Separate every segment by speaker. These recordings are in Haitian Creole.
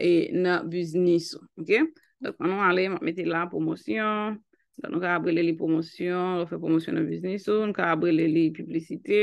Speaker 1: e nan biznis, ok? Dok, anon ale, mak meti la promosyon, nou ka abrele li promosyon, refe promosyon nan biznis, nou ka abrele li publisite,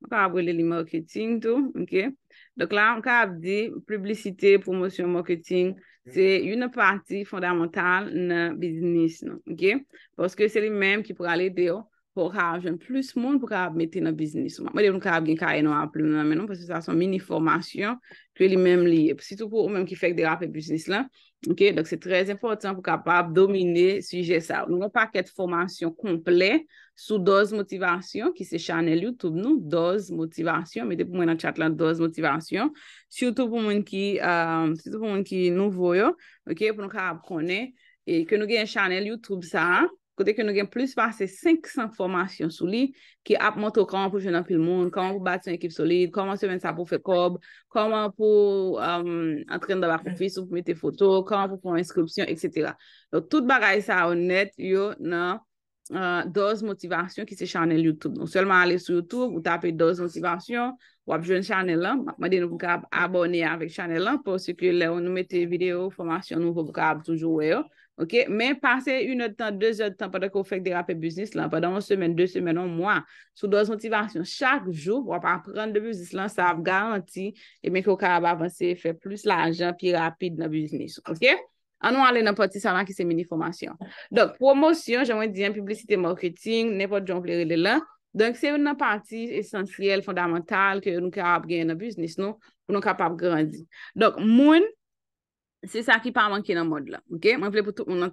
Speaker 1: nou ka abrele li marketing, tou, ok? Dok la, nou ka abdi, publisite, promosyon, marketing, se yon partifondamental nan biznis, non, ok? Poske se li menm ki pou ale deyo, pou ka ajen plus moun pou ka ap mette na biznis. Mwen de pou nou ka ap gen ka eno ap lounan menon, pou se sa son mini formasyon, kwe li menm li, si tou pou ou menm ki fek de rap e biznis la, ok, dok se trez importan pou ka ap ap domine suje sa. Nou kon pa ket formasyon komple, sou doz motivasyon, ki se chanel YouTube nou, doz motivasyon, mwen de pou mwen an chat lan doz motivasyon, si tou pou mwen ki, euh, si tou pou mwen ki nou voyo, ok, pou nou ka ap konen, e ke nou gen chanel YouTube sa a, Kote ke nou gen plus pa se 500 formasyon sou li ki ap mwoto koman pou jenan pil moun, koman pou bat se ekip solide, koman pou se men sa pou fe kob, koman pou um, antren dabak pou fis ou pou mete foto, koman pou pou mwen inskrypsyon, etc. Tout bagay sa ou net yo nan uh, doz motivasyon ki se chanel YouTube. Non selman ale sou YouTube ou tape doz motivasyon ou ap jen chanel an, ap mwen de nou pou kab abone avik chanel an pou se ke le ou nou mete video, formasyon nou pou kab toujou weyo. Ok? Men pase yon ot tan, deus ot tan padak ou fek de rap e biznis lan padan yon semen, deus semen ou mwen sou doz motivasyon chak jou wap apren de biznis lan, sa ap garanti e men kou ka ap avanse, fe plus la anjan pi rapid na biznis. Ok? An wale nan pati salan ki semen informasyon. Donk, promosyon, javwen diyan, publicite, marketing, nepot jonk lerele lan. Donk, semen nan pati esensyel, fondamental, ke nou ka ap genye nan biznis nou, pou nou ka ap grandi. Donk, moun se sa ki pa manke nan mod la, ok? Mwen ple pou tout moun nan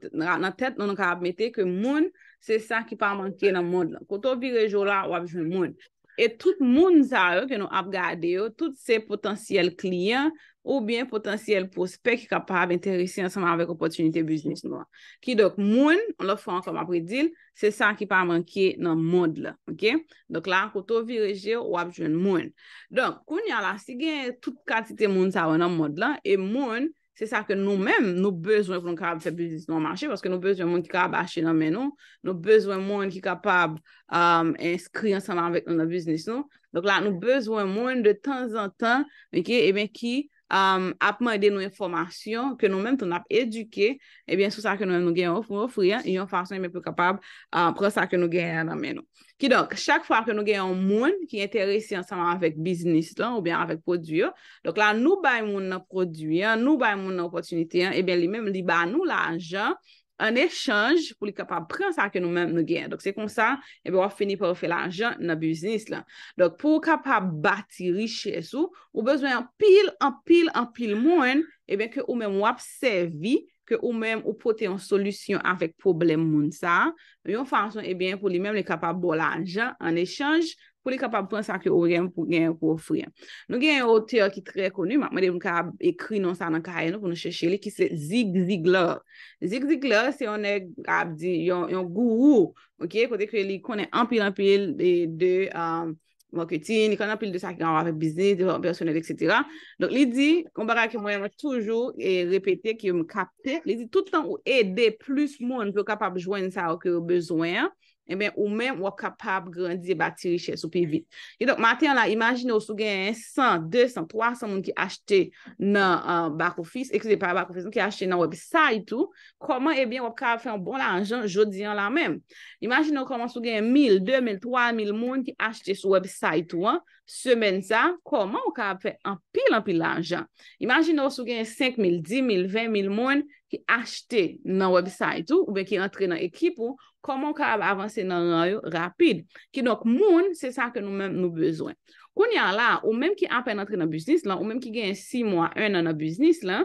Speaker 1: tet, nou nou ka apmete ke moun, se sa ki pa manke nan mod la. Koto virje ou la, wapjwen moun. Et tout moun zare ke nou apgade yo, tout se potansyel kliyen, ou bien potansyel prospek ki ka pa ap interessi ansama avèk opotunite biznis nou. Ki dok moun, lò fò an kom apre dil, se sa ki pa manke nan mod la, ok? Dok la, koto virje ou wapjwen moun. Donk, koun ya la, si gen tout katite moun zare nan mod la, e moun, se sa ke nou men, nou bezwen pou nou kab fe biznis nou an mache, paske nou bezwen moun ki kab ache nan men nou, nou bezwen moun ki kapab inskri ansanan vek nou na biznis nou, nou bezwen moun de tan zan tan e men ki ap mwede nou yon formasyon ke nou men ton ap eduke ebyen sou sa ke nou men nou gen yon ofri e yon fason yon men pou kapab pre sa ke nou gen yon ameno ki donk, chak fwa ke nou gen yon moun ki enteresi ansama avèk biznis lan oubyen avèk produyo donc la nou bay moun na produyan nou bay moun na opotunityan ebyen li men li ba nou la anjan an echange pou li kapab pren sa ke nou men nou gen. Dok se kon sa, ebe wap fini pou wap fe la anjan na biznis la. Dok pou wap kapab bati riche sou, wap bezwen an pil, an pil, an pil moun, ebe ke ou men wap servi, ke ou men wap pote yon solusyon avek problem moun sa. Yon fason, ebe, eh pou li men wap kapab bo la anjan an echange, pou li kapap pren sa ki ou gen pou gen pou ou fryen. Nou gen yon aoteur ki tre konu, mak mwen de mwen kap ekri nou sa nan karyen nou pou nou cheshe li, ki se Zig Ziglar. Zig Ziglar se yon ap di yon guru, ok, kote kre li konen anpil-anpil de moketin, um, yon anpil de sa ki gan avè bizis, de personel, etc. Don li di, kon barak yon mwen mwen toujou e repete ki yon mwen kapte, li di toutan ou ede plus moun pou kapap jwen sa wakè yon bezwen, Eh ou men wap kapab grandye bati riche sou pi vit. Yedok, maten la, imajin nou sou gen 100, 200, 300 moun ki achete nan uh, bak ofis, eksize pa bak ofis moun ki achete nan webisay tou, koman e eh ben wap kapab fe an bon la anjan jodi an la men. Imajin nou koman sou gen 1000, 2000, 3000 moun ki achete sou webisay tou an, semen sa, koman wap kapab fe an pil an pil la anjan. Imajin nou sou gen 5000, 10,000, 20,000 moun ki achete nan webisay tou, ou men ki entre nan ekip ou, komon ka ap avanse nan ranyo rapide, ki nok moun se san ke nou men nou bezwen. Koun yan la, ou menm ki apen antre nan busnis la, ou menm ki gen 6 mwa 1 nan nan busnis la,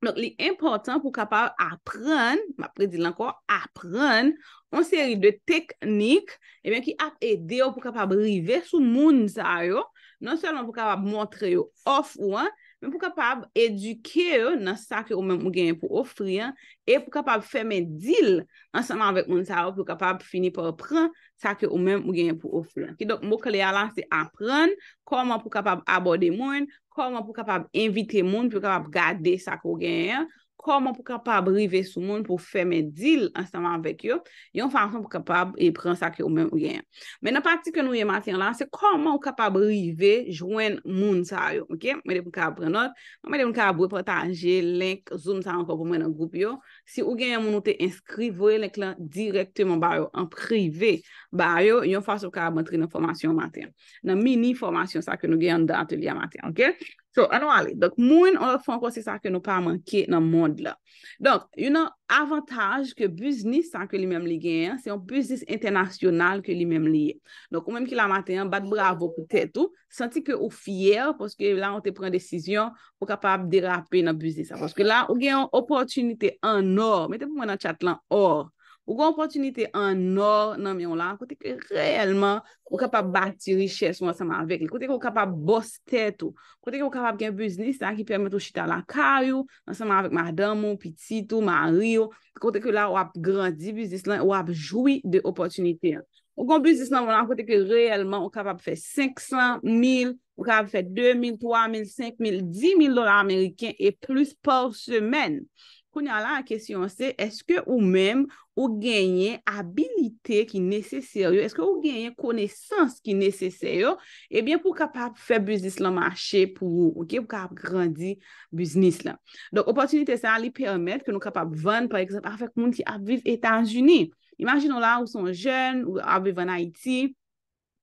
Speaker 1: lèk li important pou kapap apren, ma predi lanko, apren, on seri de teknik, e eh ben ki ap ede yo pou kapap rive sou moun sa yo, non selon pou kapap montre yo of ou an, men pou kapab eduke yo nan sa ke ou men mou genye pou ofri ya, e pou kapab fè men dil nan sanan vek moun sa yo pou kapab fini pou apren sa ke ou men mou genye pou ofri ya. Ki dok mou ke le alansi apren, kon man pou kapab abode moun, kon man pou kapab invite moun pou kapab gade sa ke ou genye ya, koman pou kapab rive sou moun pou fèmè dil anstaman vek yo, yon fèm fèm pou kapab e pren sa ke ou mèm ou gen. Mè nan pati ke nou ye maten la, se koman ou kapab rive jwen moun sa yo, ok? Mè de pou kapab prenot, mè de pou kapab repretaje, link, zoom sa ankon pou mè nan goup yo. Si ou gen yon moun ou te inskrive, lèk lan direktèman bè yo, anprivé bè yo, yon fèm se pou kapab mètri nan formasyon maten. Nan mini formasyon sa ke nou gen an datel ya maten, ok? So, anou ale, moun anou fwen kon se sa ke nou pa manke nan moun la. Donk, yon an avantage ke buznis sa ke li menm li gen, se yon buznis internasyonal ke li menm li ye. Donk, ou menm ki la maten, bat bravo pou tèt ou, senti ke ou fyer, poske la ou te pren desisyon pou kapab derape nan buznisa. Poske la ou gen an opotunite an or, mette pou mwen an tchat lan or, Ou kon pòtunite an or nan mè yon lan, kote ke reèlman ou kapap bati riches mò an seman avèk. Kote ke ou kapap bòs tèt ou, kote ke ou kapap gen biznis tan ki permèt ou chita la karyou, an seman avèk ma damon, pi titou, ma riyou, kote ke la ou ap grandi biznis lan, ou ap jwi de pòtunite. Ou kon biznis lan mè lan, kote ke reèlman ou kapap fè 500,000, ou kapap fè 2,000, 3,000, 5,000, 10,000 dolar amerikèn e plus pòr semen. konya la a kesyon se eske ou mem ou genye abilite ki neseser yo, eske ou genye konesans ki neseser yo, ebyen pou kapap fe biznis la mache pou ou, pou kapap grandi biznis la. Donk, opotunite sa li permet ke nou kapap ven, par eksept, afek moun ki aviv Etan Juni. Imaginon la ou son jen, ou aviv an Haiti.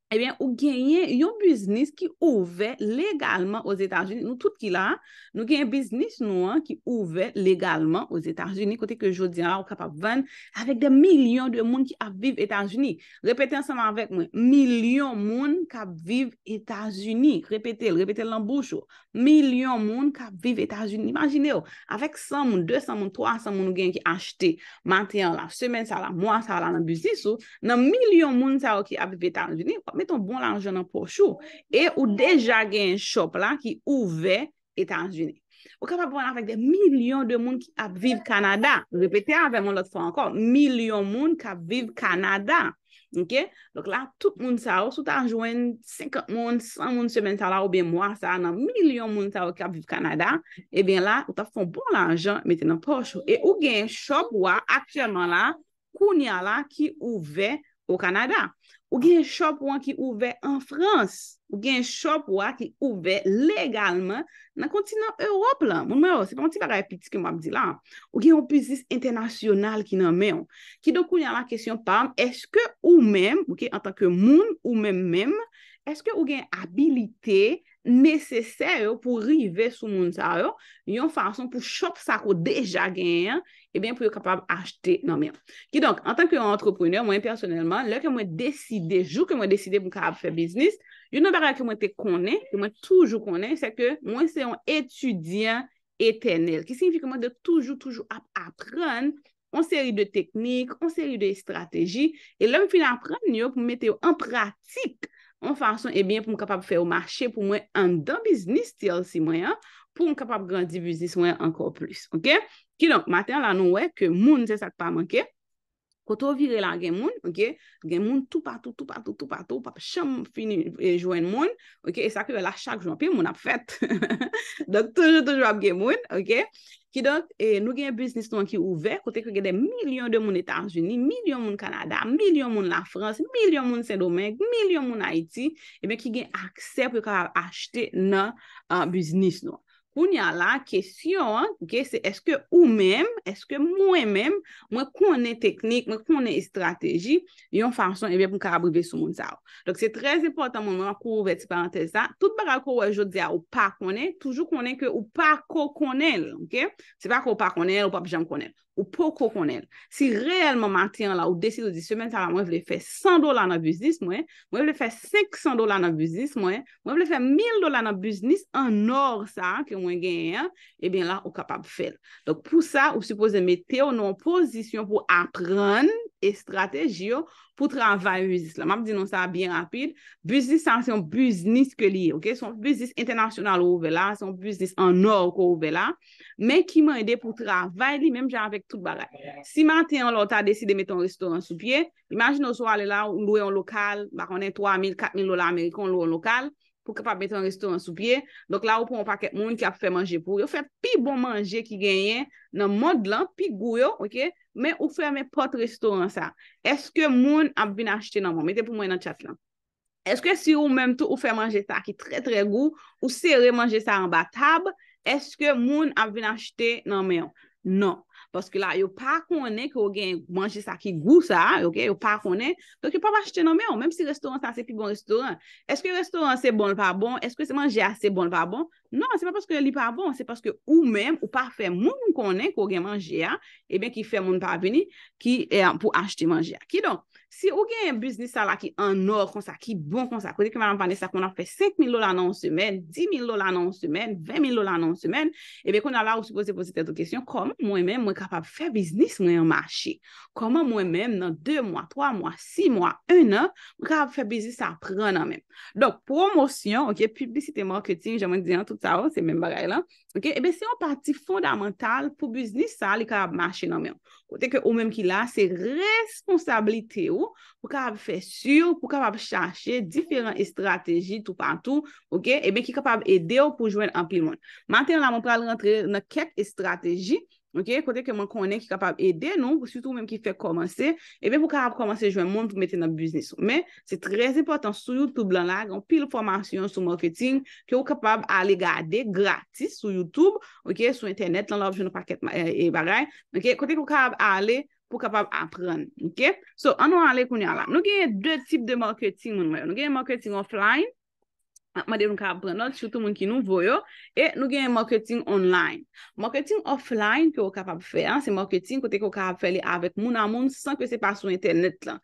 Speaker 1: Ebyen, eh ou genye yon biznis ki ouve legalman os Etat-Unis. Nou tout ki la, nou genye biznis nou an ki ouve legalman os Etat-Unis. Kote ke jodi an la, ou kapap ven, avek de milyon de moun ki aviv Etat-Unis. Repete ansama avek mwen, milyon moun kapaviv Etat-Unis. Repete, repete lan boucho. Milyon moun kapaviv Etat-Unis. Imagine yo, avek 100 moun, 200 moun, 300 moun nou genye ki achete. Mate an la, semen sa la, moun sa la nan biznis yo. Nan milyon moun sa yo ki aviv Etat-Unis yo. Meton bon lanjou nan pochou. E ou deja gen yon shop la ki ouve Etan-Unis. Ou ka pa bon avèk de milyon de moun ki ap viv Kanada. Repete avè moun lot fò ankon. Milyon moun ki ap viv Kanada. Ok? Donc la, tout moun sa ou, sou ta anjouen 50 moun, 100 moun semen sa la ou ben mwa sa. Nan milyon moun sa ou ki ap viv Kanada. E ben la, ou ta fon bon lanjou meten nan pochou. E ou gen yon shop wa aktyèlman la, koun ya la ki ouve o Kanada. Ou gen chop wak ki ouve en Frans, ou gen chop wak ki ouve legalman nan kontinan Europe lan. Moun mè yo, sepan ti baga epiti ke mwap di lan, ou gen yon pizis internasyonal ki nan mè yon. Ki do kou yon la kesyon pam, eske ou mèm, ou gen en tanke moun, ou mèm mèm, eske ou gen abilite nesesè yo pou rive sou moun sa yo, yon fason pou chop sa ko deja gen yon, ebyen eh pou non, yo kapab achete nan mwen. Ki donk, an tanke yo antropouneur, mwen personelman, lè ke mwen deside, jou ke mwen deside mwen kapab fè biznis, yon nan barè ke mwen te konen, ke mwen toujou konen, se ke mwen se yon etudyen etenel, ki signifi ke mwen de toujou toujou ap apren, an seri de teknik, an seri de estrategi, e lè mwen fin apren yo pou mwen mette yo an pratik, an fason ebyen eh pou mwen kapab fè yo mache, pou mwen an dan biznis ti al si mwen ya, pou m kapap grandi biznis mwen ankor plus, ok? Ki donk, maten la nou we, ke moun se sat pa manke, koto vire la gen moun, ok? Gen moun tout patou, tout patou, tout patou, pap chan finit e jouen moun, ok? E sa ke la chak jouan pi, moun ap fet. Donk toujou, toujou ap gen moun, ok? Ki donk, e nou gen biznis nou an ki ouve, kote ke gen de milyon de moun Etat-Unis, milyon moun Kanada, milyon moun la Frans, milyon moun Saint-Domingue, milyon moun Haiti, e men ki gen aksep yo kap ap achete nan biznis nou. koun ya la, kesyon, eske ou men, eske mwen men, mwen kounen teknik, mwen kounen estrategi, yon fason evye pou karabrive sou moun zav. Donc, se trez epotan mwen, mwen akou vet, se parantez sa, tout bagal kou wajot dia ou pa kounen, toujou kounen ke ou pa kou kounen, ok? Se pa kou pa kounen, ou pa pijam kounen, ou po kou kounen. Si reyel mwen matyen la, ou desi ou di semen sa la, mwen vle fe 100 dolan nan busnis, mwen, mwen vle fe 500 dolan nan busnis, mwen, mwen vle fe 1000 dolan nan busnis, genyen, ebyen eh la ou kapab fèl. Donc pou sa, ou suppose mette ou nou an posisyon pou apran e strateji yo pou travay ou usis. La map di nou sa byen rapide, busnis san son busnis ke li, ok, son busnis internasyonal ou ou ve la, son busnis an or ko ou ve la, men ki mwen ede pou travay li menm jan vek tout baray. Si manti an lor ta desi de mette an restoran sou pie, imajin nou sou ale la ou loue an lokal, bak ane 3.000, 4.000 lola Amerikon loue an lokal, pou kepa bete an restoran sou pie, donk la ou pou mwen paket moun ki ap fè manje pou, yo fè pi bon manje ki genyen, nan mod lan, pi gou yo, ok, men ou fè men pot restoran sa, eske moun ap vin achete nan moun, mette pou mwen nan chat lan, eske si ou menm tou ou fè manje sa ki tre tre gou, ou se remanje sa an ba tab, eske moun ap vin achete nan moun, non, poske la yo pa konen ki ou gen manje sa ki gousa, yo pa konen, do ki pa vachte nan men, ou menm si restoran sa se pi bon restoran, eske restoran se bon ou pa bon, eske se manje a se bon ou pa bon, nan, se pa poske li pa bon, se poske ou menm, ou pa fe moun konen ki ou gen manje a, e ben ki fe moun pa vini, ki eh, pou achte manje a. Ki donk? Si ou gen yon biznis sa la ki an or, kon sa ki bon, kon sa kote, ki eh man an panen sa kon an fe 5.000 lola nan an semen, 10.000 lola nan an semen, 20.000 lola nan an semen, ebe kon ala ou supose pose tetou kesyon, koman mwen men mwen kapab fe biznis mwen yon machi? Koman mwen men nan 2 mwa, 3 mwa, 6 mwa, 1 an, mwen kapab fe biznis sa apren nan men? Dok, promosyon, ok, publicite, marketing, jaman diyan tout sa ou, se men bagay lan, eh ebe se yon parti fondamental pou biznis sa li kapab machi nan men. Kote ke ou menm ki la, se responsabilite ou pou kapab fè sur, pou kapab chache diferent estrategi tout pantou, ok? E ben ki kapab ede ou pou jwen ampli moun. Mante an la moun pral rentre nan ket estrategi. Ok, kote keman konen ki kapab ede nou, pou sütou menm ki fe komanse, e eh ben pou kapab komanse jwen moun pou mette nan biznis. Men, se trez impotant sou YouTube lan la, gan pil formasyon sou marketing, ke ou kapab ale gade gratis sou YouTube, ok, sou internet lan la, pou jenou paket e eh, eh, bagay. Ok, kote ke ou kapab ale, pou kapab apren, ok. So, an ou ale kouni ala. Nou genye de tip de marketing moun mwen. Nou genye marketing offline, Ah, madè nou ka ap pren not, choutou moun ki nou voyo, e nou gen yon marketing online. Marketing offline ke ou kapap fè, se marketing kote ke ou kapap fè li avèk moun an moun, san ke se pa sou internet lan.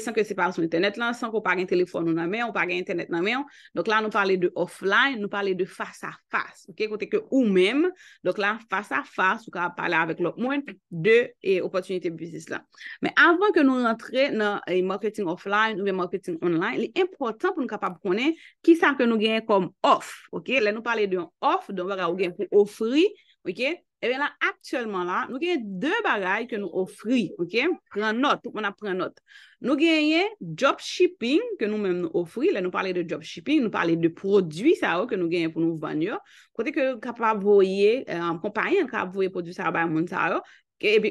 Speaker 1: San ke se pa sou internet lan, san ke ou pa gen telefon nou nan mè, ou pa gen internet nan mè, donc la nou pale de offline, nou pale de face-a-face, kote ke ou mèm, donc la face-a-face ou ka ap pale avèk lop moun, de e, opportunité business lan. Mais avant ke nou rentre nan yon e, marketing offline, nou yon marketing online, li important pou nou kapap konè, ki sa ke nou genye kom of, ok? Le nou pale de of, don vaga ou genye pou ofri, ok? Ewen la, aktuelman la, nou genye de bagay ke nou ofri, ok? Pren not, tout mwen apren not. Nou genye job shipping ke nou men nou ofri, le nou pale de job shipping, nou pale de prodwi sa ou ke nou genye pou nou vanyo. Kote ke kapab voye, eh, kompanyen kapab voye prodwi sa ou bayan moun sa ou,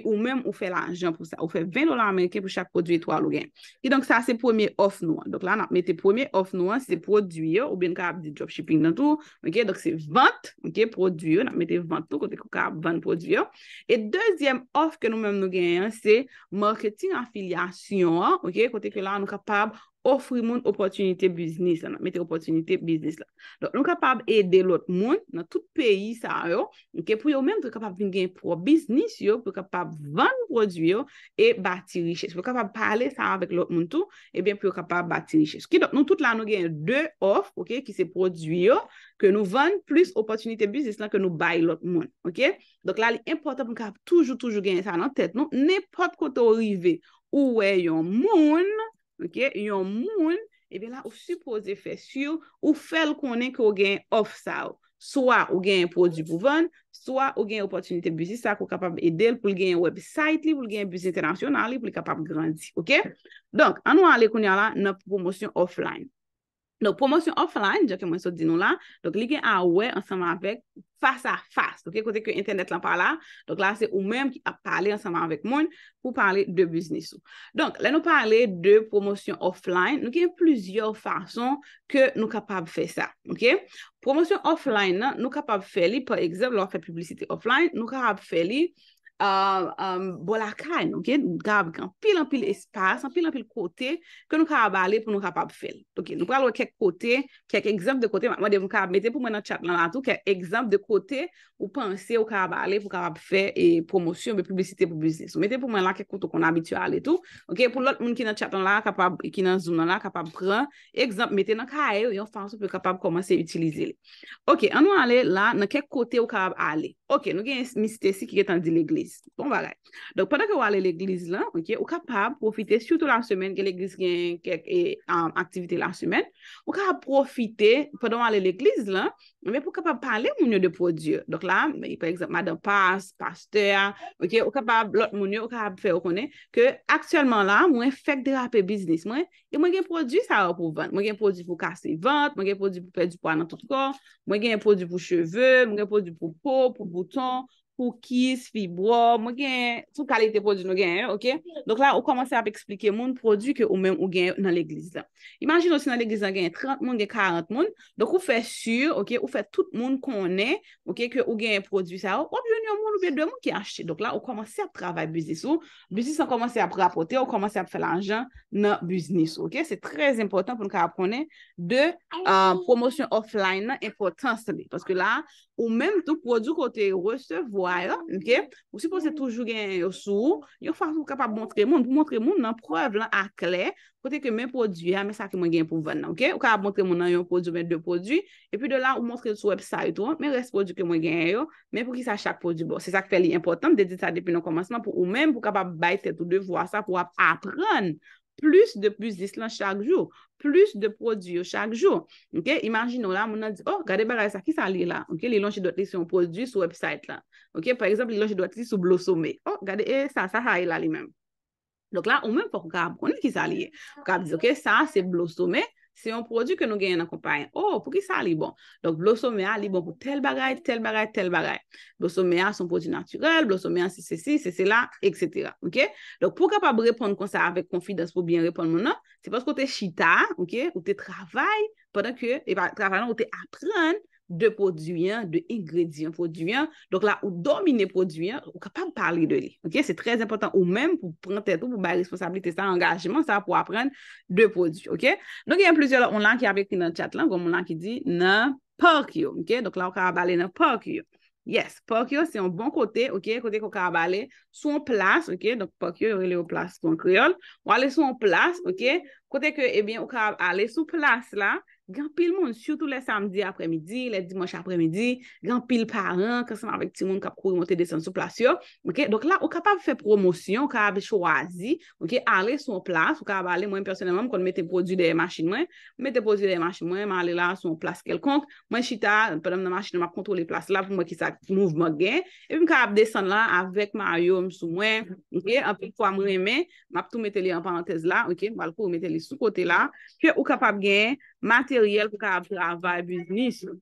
Speaker 1: ou mèm ou fè la anjan pou sa, ou fè 20 dolar Amerike pou chak prodwitwa lou gen. E donk sa se pwemye off nou an, donk la nap mette pwemye off nou an, se se prodwitwa, ou ben kap di dropshipping nan tou, donk se vant, ok, prodwitwa, nap mette vant tou kote kou kap vant prodwitwa. E dezyem off ke nou mèm nou gen se marketing affiliasyon, ok, kote ke la nou kapab Ofri moun opotunite biznis la nan. Mete opotunite biznis la. Don, nou kapab ede lot moun nan tout peyi sa yo. Ok, pou yo men, pou yo kapab vin gen pro biznis yo. Pou eh yo kapab van produyo. E bati rishes. Pou yo kapab pale sa avèk lot moun tou. Ebyen, pou yo kapab bati rishes. Ki don, nou tout la nou gen de of, ok, ki se produyo. Ke nou van plus opotunite biznis la. Ke nou bay lot moun, ok. Don, la li importan pou yo kapab toujou toujou gen sa nan tet. Non, nepot kote orive ou wey yo moun. Ok, yon moun, ebe eh la ou suppose fesyu ou fel konen ki ou gen ofsa ou. Soa ou gen prodjibouvan, soa ou gen opotunite bizisa pou kapab edel pou gen website li, pou gen bizis internasyonali pou li kapab grandi. Ok, donk anwa ale konya la nop promosyon offline. Nou, promosyon offline, jake mwen so di nou la, donk li gen a we ansanman vek fasa fasa, ok, kote ke internet lan pa la, donk la se ou menm ki a pale ansanman vek moun pou pale de biznisou. Donk, la nou pale de promosyon offline, nou gen plizyo fason ke nou kapab fe sa, ok? Promosyon offline nan, nou kapab fe li, por ekseple, lor fe publicite offline, nou kapab fe li Euh, euh, bolakay nou, gav an pil an pil espas, an pil an pil kote ke nou karab ale pou nou kapab fel. Nou pral wè kek kote, kek ekzamp de kote, mwen dev nou karab mette pou mwen nan tchat nan la tou, kek ekzamp de kote ou panse ou karab ale pou karab fe promosyon be publicite pou biznis. Mette pou mwen la kek kote kon abityo ale tou. Ok, pou lot moun ki nan tchat nan la, ki nan zoom nan la, kapab pran, ekzamp mette nan kare ou yon fansou pou kapab komanse utilize le. Ok, an nou ale la nan kek kote ou karab ale. Ok, nou gen misite si ki gen tan di l'Eglise. Bon, varek. Dok, padan ke wale l'Eglise lan, ok, ou kapab profite soutou lan semen gen l'Eglise gen ke e, aktivite lan semen, ou kapab profite padan wale l'Eglise lan, mwen pou kapab pale moun yo de prodye. Dok la, mwen pe eksemp, madan pas, pas ter, mwen ke ou kapab, lot moun yo ou kapab fe ou konen, ke aksyelman la, mwen fek de rap e biznis. Mwen gen prodye sa wap pou vant. Mwen gen prodye pou kase vant, mwen gen prodye pou pedi pou anantotko, mwen gen prodye pou cheve, mwen gen prodye pou po, pou bouton, poukis, fibro, mwen gen, sou kalite prodjoun mwen gen, ok? Donk la, ou komanse ap eksplike moun prodjou ke ou men mwen gen nan l'eglizan. Imanjine osi nan l'eglizan gen, 30 moun gen 40 moun, donk ou fe sur, ok, ou fe tout moun konen, ok, ke ou gen prodjou sa, ou, ou, ou, ou, ou, ou, ou, mwen ki achete. Donk la, ou komanse ap trabay biznisou, biznis an komanse ap rapote, ou komanse ap felanjan nan biznisou, ok? Se trez impotant pou nou ka ap ponen de euh, promosyon offline, impotant sebi. Paske ou si pou se toujou gen yo sou yo fwa pou kapab montre moun pou montre moun nan preuve lan akle pou te ke men produ ou kapab montre moun nan yon produ men de produ e pi de la ou montre sou website men res produ ke men gen yo men pou ki sa chak produ bon se sa ke fè li important dedite sa depi nan komanseman pou ou men pou kapab bayte tou devwa sa pou ap apren plus de pouzis lan chak jou, plus de prodjou chak jou, ok, imagino la, moun a di, oh, gade baray sa, ki sa li la, ok, li lonche doati si yon prodjou sou website la, ok, par exemple, li lonche doati si sou blosome, oh, gade, e, sa, sa hay la li men, dok la, ou men poukab, koni ki sa li, poukab di, ok, sa, se blosome, Se yon prodjou ke nou genyen akompanyen. Oh, pou ki sa li bon? Donk blosome a li bon pou tel bagay, tel bagay, tel bagay. Blosome a son prodjou naturel, blosome a se se si, se se la, etc. Ok? Donk pou ka pa bou repon kon sa avek konfidans pou bien repon moun nan? Se paskou te chita, ok? Ou te travay, padan ke, e eh pa travay nan, ou te aprenn. de poduyen, de egredyen poduyen. Donk la ou domine poduyen, ou kapab pali de li. Ok, se trez important ou men pou prante ou pou bay responsabilite sa angajman sa pou apren de poduyen, ok? Donk yon plezyon la, on lan ki avek ki nan chat lan, gom on lan ki di nan pokyo, ok? Donk eh la ou karab ale nan pokyo. Yes, pokyo se yon bon kote, ok? Kote ki ou karab ale sou an plas, ok? Donk pokyo yon rele ou plas pou an kriol. Ou ale sou an plas, ok? Kote ki, ebyen, ou karab ale sou plas la, gen pil moun, surtout le samdi apre midi, le dimonche apre midi, gen pil par an, konsan avèk ti moun kap kou yon te desen sou plasyon, ok, donk la, ou kap ap fè promosyon, ou kap ap chowazi, ok, ale sou plasyon, ou kap ap ale mwen personelman kon mette prodjou dey machin mwen, mette prodjou dey machin mwen, ma ale la sou moun plasyon kelkonk, mwen chita, mwen penam nan machin mwen ap kontro le plasyon la, pou mwen ki sa mouvman gen, epi mwen kap ap desen la avèk ma ayom sou mwen, ok, materyel pou ka ap travay biznis yo,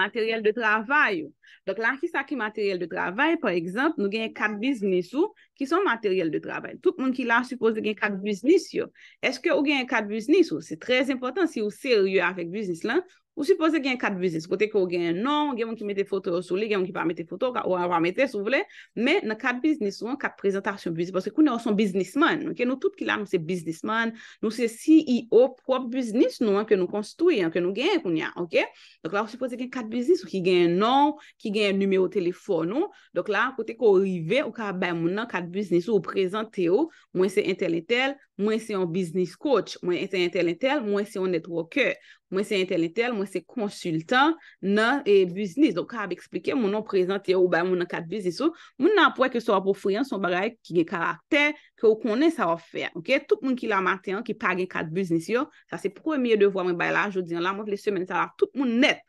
Speaker 1: materyel de travay yo. Dok la ki sa ki materyel de travay, pou ekzamp nou genye kat biznis yo, ki son materyel de travay. Tout moun ki la suppose genye kat biznis yo, eske ou genye kat biznis yo, se trez important si ou serye avèk biznis lan, Ou suppose gen yon kat biznis, kote kon gen yon nan, gen yon ki mette foto sou li, gen yon ki pa mette foto, ka ou anwa mette sou vle, men nan kat biznis ou an kat prezentasyon biznis, parce kon yon son biznisman, ok, nou tout ki lan nou se biznisman, nou se CEO prop biznis nou an ke nou konstouye, an ke nou gen yon kon ya, ok. Donk la ou suppose gen kat biznis ou ki gen yon nan, ki gen yon numero telefon nou, donk la kote kon rive ou ka bay moun nan kat biznis ou prezante yo, mwen se internetel, mwen se yon biznis kouch, mwen se yon tel-tel, mwen se yon netroke, mwen se yon tel-tel, mwen se konsultan nan e, biznis. Donk a ap eksplike moun an prezant yon ou bay moun an kat biznis yon, moun nan pwe ke so ap ofriyan, son bagay ki ge karakter, ke ou konen sa va fe. Ok, tout moun ki la maten, ki pa ge kat biznis yon, sa se premier devwa mwen bay la, jodi an la, moun vle semen sa la, tout moun net.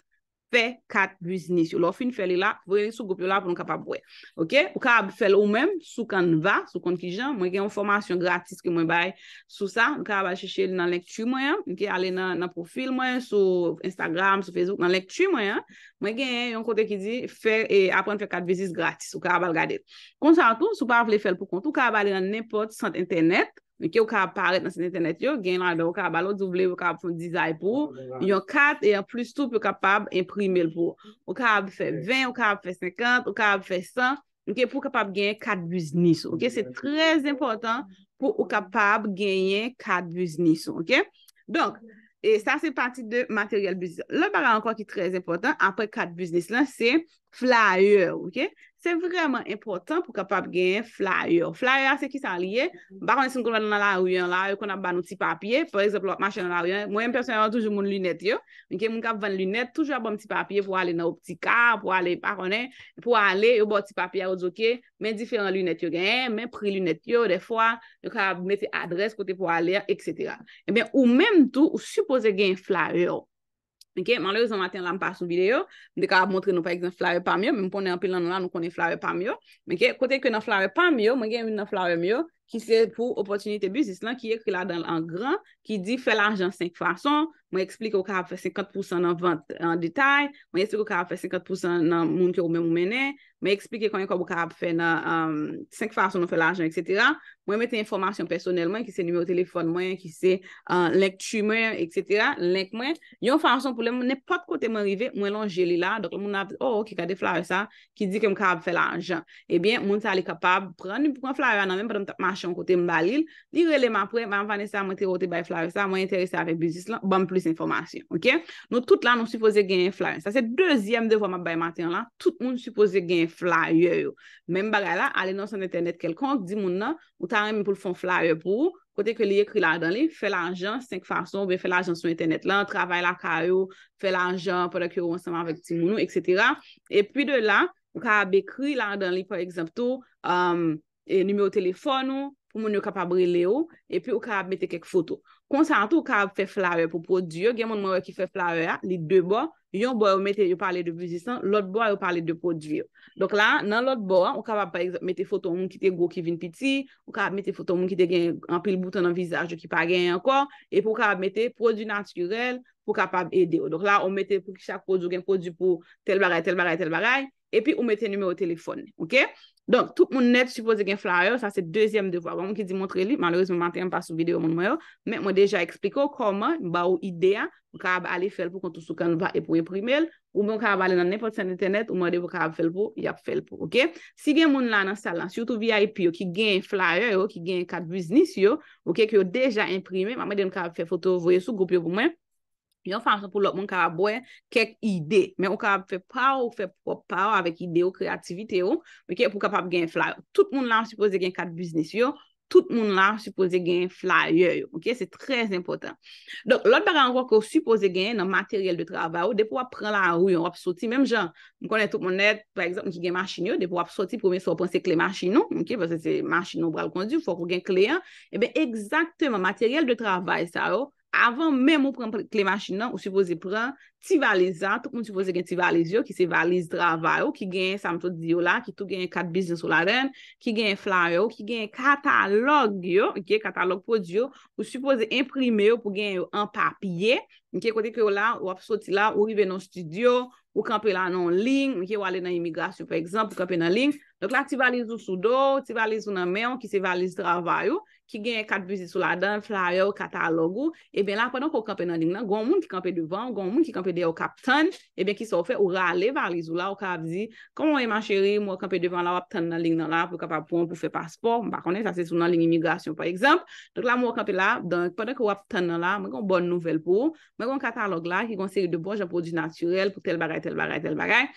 Speaker 1: Fè kat biznis. Yo lo fin fè li la. Vwè li sou goup yo la pou nou kapab wè. Ok. Ou ka ab fè li ou mèm. Sou kan va. Sou kon ki jan. Mwen gen yon formasyon gratis ki mwen bay sou sa. Ou ka ab a chè chè li nan lèk chou mwen yan. Mwen ki ale nan profil mwen. Sou Instagram. Sou Facebook. Nan lèk chou mwen yan. Mwen gen yon kote ki di. Fè. E apren fè kat biznis gratis. Ou ka ab al gadet. Kon sa an tou. Sou pa avle fè li pou kont. Ou ka ab ale nan nepot sent internet. Ok, ou ka ap paret nan sen internet yo, gen lan de ou ka ap balon, double ou ka ap foun dizay pou, yon kat e yon plus tout ou ka ap imprimel pou. Ou ka ap fè 20, ou ka ap fè 50, ou ka ap fè 100, ok, pou ou ka ap genye kat biznis, ok. Se trez important pou ou ka ap ganyen kat biznis, ok. Donk, e sa se pati de materyal biznis. Le baran anko ki trez important apre kat biznis lan, se flyer, ok. se vreman impotant pou kapap genye flyer. Flyer se ki san liye, bakon esen kon wè nan la ouyen la, yo kon ap ban ou ti papye, mwen personel an toujou moun lunet yo, mwen kap ban lunet toujou ap ban mti papye pou ale nan ou ti kar, pou ale yo bon ti papye a ou zoke, men diferan lunet yo genye, men pri lunet yo defwa, yo kap mette adres kote pou ale, etc. Emen ou menm tou, ou supose genye flyer yo, Ok, manlou yon matin la m pa sou video, m de ka ap motre nou pa ek nan flare pa myo, men m ponen apil nan la nou konen flare pa myo. Ok, kote ke nan flare pa myo, m gen mi nan flare myo, ki se pou oppotunite buzis lan, ki ek la dan an gran, ki di fe lan jan 5 fason, mwen eksplike ou ka ap fè 50% nan vant an detay, mwen eksplike ou ka ap fè 50% nan moun ki ou mè mou mène, mwen eksplike konye kòp ou ka ap fè nan 5 fason nou fè l'anjen, etc. Mwen mette informasyon personel mwen, ki se nime ou telefon mwen, ki se uh, lèk tume, etc. lèk mwen, yon fason pou lè mwen ne pat kote mwen rive, mwen lòn jè li la, dok lè moun ap, o, oh, o, ki kade flare sa ki di ke mwen ka ap fè l'anjen. Eh Ebyen, moun sa li kapab pran, nou pou kwa flare anan, mwen pat mwen tap machan informasyon, ok? Nou tout la nou suppose genye flyer. Sa se dezyem devwa map bay matyan la, tout moun suppose genye flyer yo. Mem bagay la, alenon san internet kelkonk, di moun na, ou tar men pou l'fon flyer pou, kote ke li ekri la dan li, fe l'anjan, 5 fason ou be fe l'anjan son internet lan, travay la ka yo, fe l'anjan, poda kyo onsama vek ti moun nou, etc. E pi de la, ou ka be kri la dan li, par egzempto, euh, nume o telefon nou, pou moun yo kapabri le yo, e pi ou ka be te kek foto. Konsantou ou ka ap fè flare pou pòdji yo, gen moun mwen wè ki fè flare ya, li dè bo, yon bo yo mette yo pale de vizisan, lòt bo yo pale de pòdji yo. Dok la, nan lòt bo, ou ka ap mette foton moun ki te gwo ki vin piti, ou ka ap mette foton moun ki te gen anpil bouton nan vizaj yo ki pa gen yon ko, ep ou ka ap mette pòdji nanskurel pou ka ap ap ede yo. Dok la, ou mette pou ki chak pòdji yo gen pòdji pou tel baray, tel baray, tel baray, epi ou mette nime ou telefon, ok? Donk, tout moun net supose gen flyer, sa se dezyem devwa. Wan bon, moun ki di montre li, manlouz mou manten pa sou videyo moun mwen yo. Mwen mwen deja ekspliko koman, mba ou ideya, mwen ka abe ale fel pou kontou sou kan va epou imprimel. Ou mwen ka abe ale nan nepot san internet, ou mwen de pou ka abe fel pou, yap fel pou, oke. Si gen moun lan an salan, si yo tou VIP yo, ki gen flyer yo, ki gen kat biznis yo, oke, ki yo deja imprimel, mwen mwen de mwen ka abe fe foto vwe sou, goup yo pou mwen. Yon fansa pou lòp moun kawab wè kèk ide, men wò kawab fè pa wò fè pa wò avèk ide wò kreativite wò, wèkè wò pou kapap gen flyer. Tout moun la wò supose gen kat biznis yon, tout moun la wò supose gen flyer yon, wèkè, sè trèz impotant. Don, lòt bèran wò kò wò supose gen nan materyel de travay wò, dè pou wap pran la wou yon wap soti, mèm jan, moun konè tout moun net, pè ekzant, moun ki gen machin yon, dè pou wap soti, pou mè sò wap pransè k avan non? menm ou pren klemashin nan, ou supose pren ti valizan, tout kon supose gen ti valiz yo, ki se valiz dravay yo, ki gen samtot diyo la, ki tou gen kat biznes ou la den, ki gen fly yo, ki gen katalog yo, ki gen katalog po diyo, ou supose imprime yo pou gen yo an papye, nike kote ki yo la, ou apso ti la, ou rive nan studio, ou kampe la nan ling, nike yo ale nan imigrasyon pe ekzamp, ou kampe nan ling, lak ti valiz ou su do, ti valiz ou nan men, ki se valiz dravay yo, ki genye kat buzis ou la dan, flare ou katalog ou, e ben la, padon ki ou kampe nan ling nan, goun moun ki kampe devan, goun moun ki kampe de ou kap tan, e ben ki sou fe, ou ra ale valiz ou la, ou ka avzi, kon moun e man chere, moun wap kampe devan la, wap tan nan ling nan la, pou kap apon pou fe paspor, mba konen, sa se sou nan ling imigrasyon, par ekzamp, donk la moun wap kampe la, donk padon ki wap tan nan la, mwen kon bon nouvel pou, mwen kon katalog la, ki konseri de bonj an prodj naturel, pou tel bagay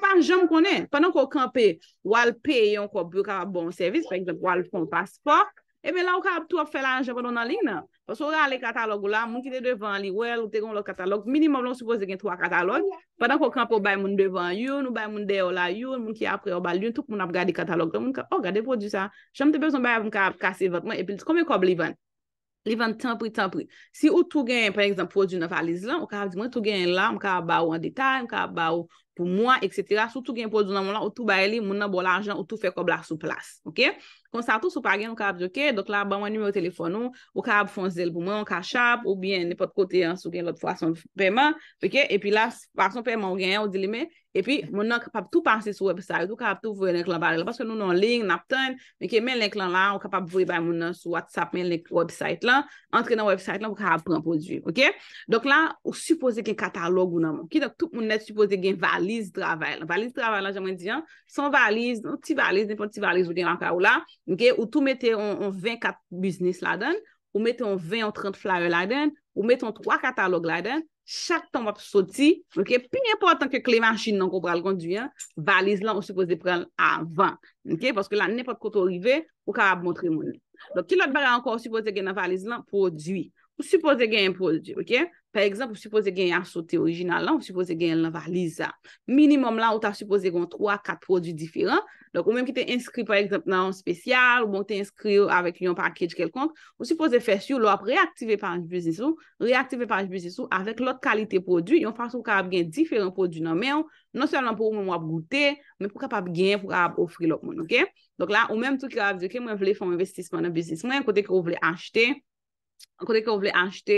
Speaker 1: Parjèm konè, padan kò kanpe walpe yon kò bè ka bon servis, fèk zèm walpon paspok, e mè la wak ap tò ap fè la anjèm pa don nan ling nan. Pas wè alè katalog ou la, moun ki te devan li, wè loutè gon lò katalog, minimum lò soupozè gen tò wak katalog, padan kò kanpe wabay moun devan yon, wabay moun deyo la yon, moun ki ap pre obal yon, tout moun ap gade katalog. O, gade pou di sa, jèm te bezon bay av moun ka ap kase vatman epil, komè kò blivan? li van tanpri, tanpri. Si ou tou gen, par eksemp, poujou nan valiz lan, ou ka ap di, mwen tou gen lan, mwen ka ap ba ou an detay, mwen ka ap ba ou pou mwa, et se tira, sou tou gen poujou nan mwen lan, ou tou bay li, mwen nan bolan jan, ou tou fe kobla sou plas, ok? Kon sa tou sou pa gen, ou ka ap di, ok, doke la, ba mwen nime ou telefon nou, ou ka ap fonzel pou mwen, ou ka ap, ou bien, ne pot kote an sou gen lot fwa son perman, fweke, epi la, fwa son perman ou gen, E pi, moun nan kapap tou pansi sou website, moun nan kapap tou vwe lèk lan barè la, paske nou nan lèk, nap ten, mè lèk lan la, moun kapap vwe bè moun nan sou WhatsApp, mè lèk lèk website la, antre nan website la, moun kapap pran prodjou, ok? Dok la, ou suppose gen katalog ou nan moun, ok? Dok tout moun net suppose gen valise draval, valise draval la, jaman diyan, son valise, ti valise, nipon ti valise ou gen lanka ou la, moun ke, ou tou mette yon 24 business la den, ou mette yon 20 ou 30 flyer la den, ou mette yon 3 katalog la den, chak ton wap soti, ok, pi nèpo atan ke kleman chine nan kou pral konduyen, valiz lan ou suppose prel avan, ok, paske la nèpot koto rive, ou karab montre moun. Dok, kilot bè la ankon, suppose gen nan valiz lan, prodwi, ou suppose gen yon prodwi, ok, ok, Par exemple, ou suppose gen yon asote orijinal lan, ou suppose gen yon valiza. Minimum lan, ou ta suppose gen yon 3-4 produs diferent. Ou mèm ki te inskri par exemple nan an spesyal, ou mèm ki te inskri avèk yon pakej kelkonk, ou suppose fèsyou lò ap reaktive par an jbiznisou, reaktive par an jbiznisou avèk lòt kalite produs, yon fèsyou kareb gen diferent produs nan mèw, non sèlman pou mèm wap goutè, mèm pou kareb gen, pou kareb ofri lòp mèm. Ou mèm tou ki kareb diye, mèm vle fèm investisman nan jbiznis, mèm kote ki w an kote ke ou vle anjte,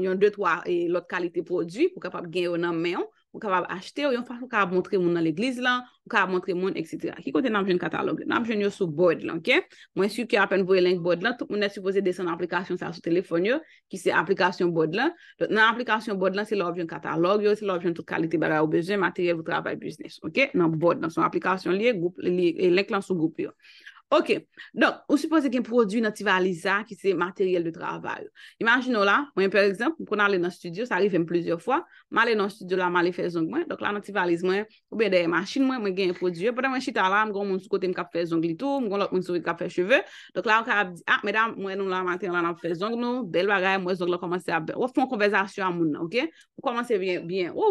Speaker 1: yon 2-3 e, lot kalite prodwi pou kapap gen yo nan men, pou kapap anjte, ou yon fach pou ka ap montre moun nan l'eglize lan, pou ka ap montre moun, etc. Ki kote nan mwen katalog? Nan mwen yo sou board lan, mwen syou ki apen vwe lenk board lan, tout mwen esu pose desen aplikasyon sa sou telefon yo, ki se aplikasyon board lan. Nan aplikasyon board lan, se lor vwen katalog, yo se lor vwen tout kalite bagay ou beze, materyel, vwe trabay, biznes, ok? Nan board lan, son aplikasyon liye, lenk lan sou group yo. Ok, donc, on suppose qu'un produit nativalise ça, qui c'est matériel de travail. Imaginons là, moi, par exemple, on prena lè nan studio, ça arrive même plusieurs fois, ma lè nan studio là, ma lè fè zong mwen, donc là, nativalise mwen, oube de machine mwen, mwen gen un produit, oube de mwen chita là, mwen kon moun soukote m kap fè zong litou, mwen kon lò moun soukote m kap fè cheveu, donc là, on ka ap di, ah, mèdame, mwen nou la mater la nan fè zong nou, bel bagay, mwen zong la komanse a bel, ou fè un konvezasyon a moun nou, ok, mwen komanse bien, oh,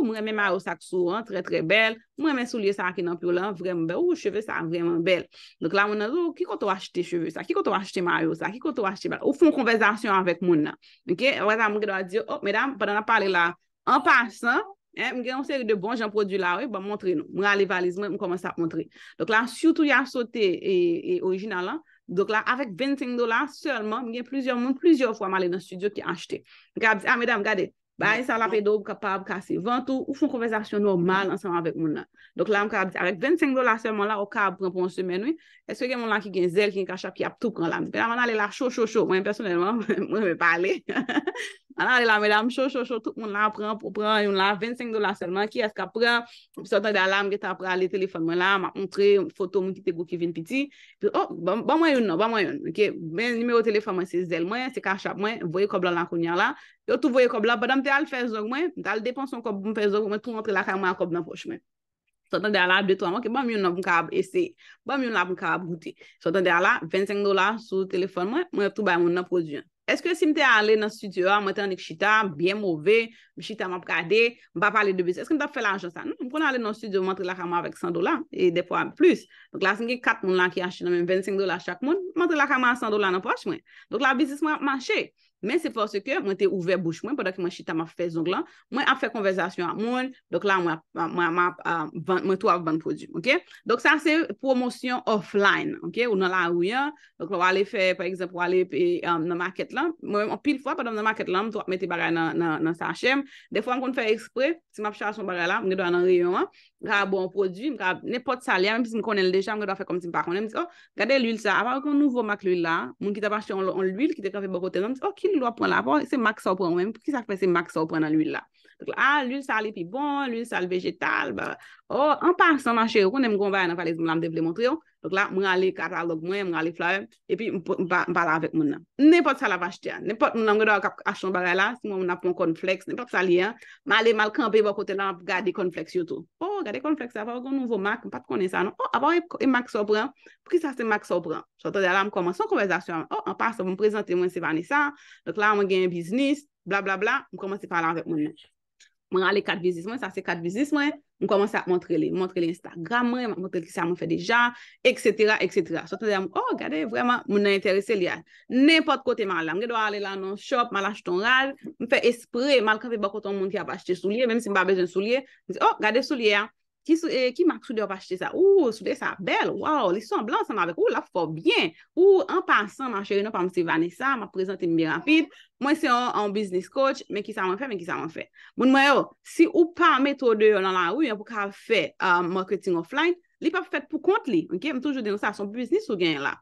Speaker 1: Mwen men sou liye sa akè nan piw lan, vremen bel, ou cheve sa vremen bel. Donc la mwen nan, ki koto achete cheve sa, ki koto achete Mario sa, ki koto achete bal. Ou foun konvezasyon avèk moun nan. Ok, wèta mwen genwa diyo, oh mèdam, padan ap pale la, anpache sa, mwen genwa se yè de bon jan prodjou la, wè, ba mwontre nou. Mwen alè valizman, mwen koman sa mwontre. Donc la, sioutou ya sote, e orijinalan, donc la, avèk 25 dolar, selman, mwen genw plizyon moun, plizyon fwa mwen alè nan studio ki achete. Mwen genwa diyo, ah mèdam, gade ba yi sa la pe do pou kapab kase vantou ou fon konvezasyon normal ansanman vek mounan. Dok la mou kapab, avèk 25 do la seman la, ou kapab pranpon semen wè, Eswe ke moun la ki gen zel, ki yon kachap ki ap tou pran lam. Ben a man ale la, chou chou chou, mwen personelman, mwen mwen pale. An ale la, menam, chou chou chou, tout moun la pran, pou pran, yon la, 25 dolar selman ki, eska pran, sou ta de alam, geta pran, le telefon mwen la, ma kontre, foto mwen ki te go kivin piti. Oh, ba bon, bon mwen yon, non, ba bon mwen yon, men nimeyo telefon mwen se zel mwen, se kachap mwen, mwen voye kob la lakounyan la, yo tou voye kob la, badam te al fezog mwen, tal depansyon kob mwen fezog mwen, tou antre lakay mwen a kob nan po Sotan de ala, 2-3 mwen, ki ba mi yon la pou ka ap ese, ba mi yon la pou ka ap gouti. Sotan de ala, 25 dola sou telefon mwen, mwen ap tou bay mwen na produyon. Eske si mte ale nan studio, mwen te anik chita, bien mouve, mwen chita mwen ap kade, mwen pa pale de bizis. Eske mte ap fè la anjon sa? Mwen prena ale nan studio, mwen tre la kama avèk 100 dola, e depo ap plus. Donk la, sengi 4 mwen la ki ashi nan mwen, 25 dola chak moun, mwen tre la kama avèk 100 dola nan poch mwen. Donk la bizis mwen ap manche. Men se forse ke, mwen te ouve bouch mwen, poda ki mwen chita ma fe zong lan, mwen ap fe konversasyon ap moun, dok la mwen tou ap ban prodjoum, ok? Dok sa se promosyon offline, ok? Ou nan la ou yan, dok lwa ale fe, par exemple, lwa ale pe nan um, market lan, mwen pil fwa padan nan market lan, mwen tou ap mette baray nan sa chem, de fwa mwen kon fwe ekspre, si mwen ap chase mwen baray la, mwen edwa nan reyon an, ka bon prodwi, mka ne pot salya, mpisi m konel deja, mka do afe kom ti m pa konen, msi, oh, gade l'uil sa, apan wakon nouvo mak l'uil la, moun ki ta pa chen l'uil, ki te ka fe bokote, msi, oh, ki lua pon la, apan se mak sa pon wè, mpisi akpe se mak sa pon nan l'uil la. A, lül sali pi bon, lül sali vejetal. O, anparsan manche, kounen mgon vay nan valiz mlam devle montre yo. Sok la, mwen alé katalog mwen, mwen alé flay, epi mbala avèk moun nan. Nèpot sal avach tiyan. Nèpot mwen angedo ak ak chanbare la, mwen apon kon fleks, nèpot sali ya. Mwen alé malkan pe yon kote lan, gade kon fleks yotou. O, gade kon fleks ya, faw kon nouvo mak, mwen pat konen sa. O, avan yon mak sobran, pwè sa se mak sobran? Sot anparsan mwen prezante m Mwen rale kat vizis mwen, sa se kat vizis mwen, mwen komanse a montre li. Mwen montre li Instagram mwen, mwen montre li sa mwen fe deja, et cetera, et cetera. Sote de, mwen, oh, gade, vwema, mwen a interese li a. Nèpot kote mwen rale, mwen gè do a ale lanon shop, mwen lach ton ral, mwen fe espri, mwen alka ve bako ton moun ki ap achete sou liye, mwen se mwen ba bejen sou liye, mwen se, oh, gade sou liye a. ki eh, mak soude wap achete sa, ou, soude sa bel, waw, li son blan san wavek, ou, la fok byen, ou, an pasan, manchere nou pa msi Vanessa, ma prezante mbi rapide, mwen se an business coach, men ki sa wan fe, men ki sa wan bon, fe. Moun mwayo, si ou pa metode nan la wuy, an pou ka fe marketing offline, li pa fète pou kont li, ok, mwen toujou denou sa, son biznis sou gen la,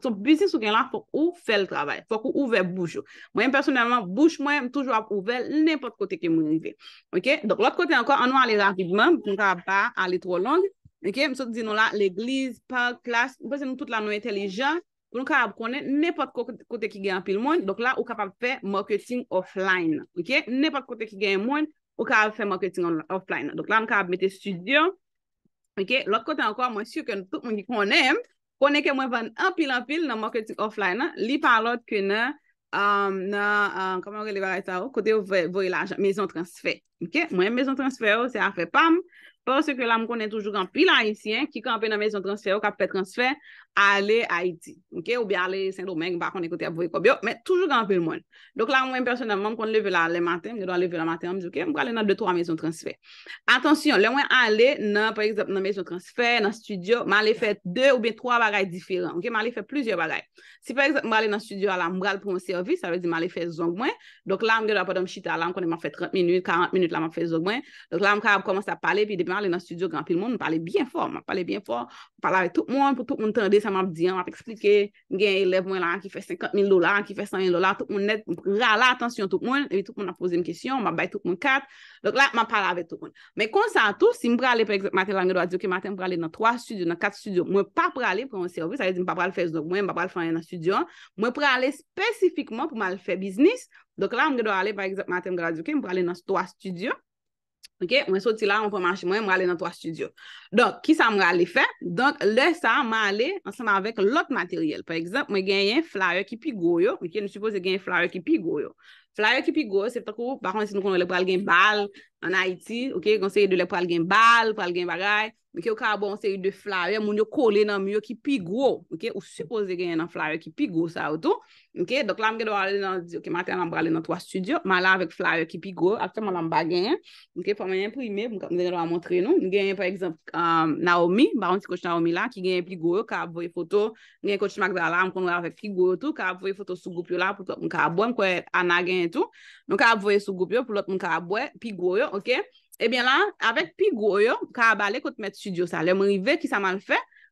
Speaker 1: son biznis sou gen la fòk ou fèl travèl, fòk ou ouve boujou, mwen personelman, bouj mwen mwen toujou ap ouve nèpot kote ke mwen ive, ok, donk l'ot kote anko, anwa alè rariveman, mwen ka ap ba, alè tro long, ok, mwen sot di nou la, l'eglise, park, klas, mwen pese nou tout la nou entelijan, mwen ka ap konen nèpot kote ki gen apil mwen, donk la, ou ka ap fè marketing offline, ok, nèpot kote ki gen mwen, ou ka ap fè marketing Ok, lot kote an kwa mwen syo ke nou tout mwen ki konen, konen ke mwen van apil-apil nan marketing offline, li pa lot ke nan kote ou vwe la ajan, mezon transfer. Ok, mwen mezon transfer ou se afe pam, pwese ke la mwen konen toujou an apil a yisi, ki kanpe nan mezon transfer ou kape transfer. a le Haiti, ou bi a le Saint-Domingue, bak, on ekote a voye kobyo, men toujou ganpil mwen. Donk la, mwen personel, mwen kon leve la le maten, mwen leve la maten, mwen mwen mwen ale nan 2-3 mezon transfer. Atensyon, lè mwen ale nan, preksop, nan mezon transfer, nan studio, mwen ale fe 2 ou bi 3 bagay diferent, mwen ale fe plizye bagay. Si preksop, mwen ale nan studio ala, mwen ale pou mwen servis, sa vezi mwen ale fe zonk mwen, donk la, mwen ale pa donk chita ala, mwen konen mwen fe 30 min, 40 min, la mwen fe zonk mwen, donk la, m Mwen ap diyan, mwen ap eksplike gen elev mwen la an ki fe 50.000 dola, an ki fe 100.000 dola, tout mwen net, mwen prala, atensyon tout mwen, evit tout mwen ap pose mwen kesyon, mwen bay tout mwen kat. Dok la, mwen pala ave tout mwen. Men konsantou, si mwen prale, par exemple, mwen prale nan 3 studio, nan 4 studio, mwen pa prale pou mwen servis, aye di mwen pa prale fez, mwen pa prale fanyan nan studio, mwen prale spesifikman pou mwen fe biznis. Dok la, mwen prale, par exemple, mwen prale nan 3 studio. Ok, mwen soti la, mwen pou manche, mwen mwale nan to a studio. Donk, ki sa mwale fe? Donk, le sa mwale ansanman vek lot materyel. Par exemple, mwen genyen flyer ki pigoyo. Ok, mwen suppose genyen flyer ki pigoyo. Flyer ki pigoyo, septakou, bakan se nou kono le pral gen bal, an Haiti, ok, konseye de le pral gen bal, pral gen bagay. Ok, ou ka abon konseye de flyer, mwen yo kole nan myo ki pigoyo. Ok, ou suppose genyen flyer ki pigoyo sa woto. Ok, doke la m gèdwa ale nan zi, ok, mater nan m brale nan 3 studio, man la avèk flyer ki pi go, akte man la m bagenye. Ok, poman yon primè, m gèdwa a montre nou, m genye par exemple euh, Naomi, baron ti kochi Naomi la, ki genye pi go yo, ka avoye foto, genye kochi Magdala, m konwe avèk pi go yo tou, ka avoye foto sou group yo la, m ka avoye, m kwe ana genye tou, nou ka avoye sou group yo, pou lot m ka avoye, pi go yo, ok. Ebyen eh la, avèk pi go yo, ka avale kote mè studio sa, le m rive ki sa man fè,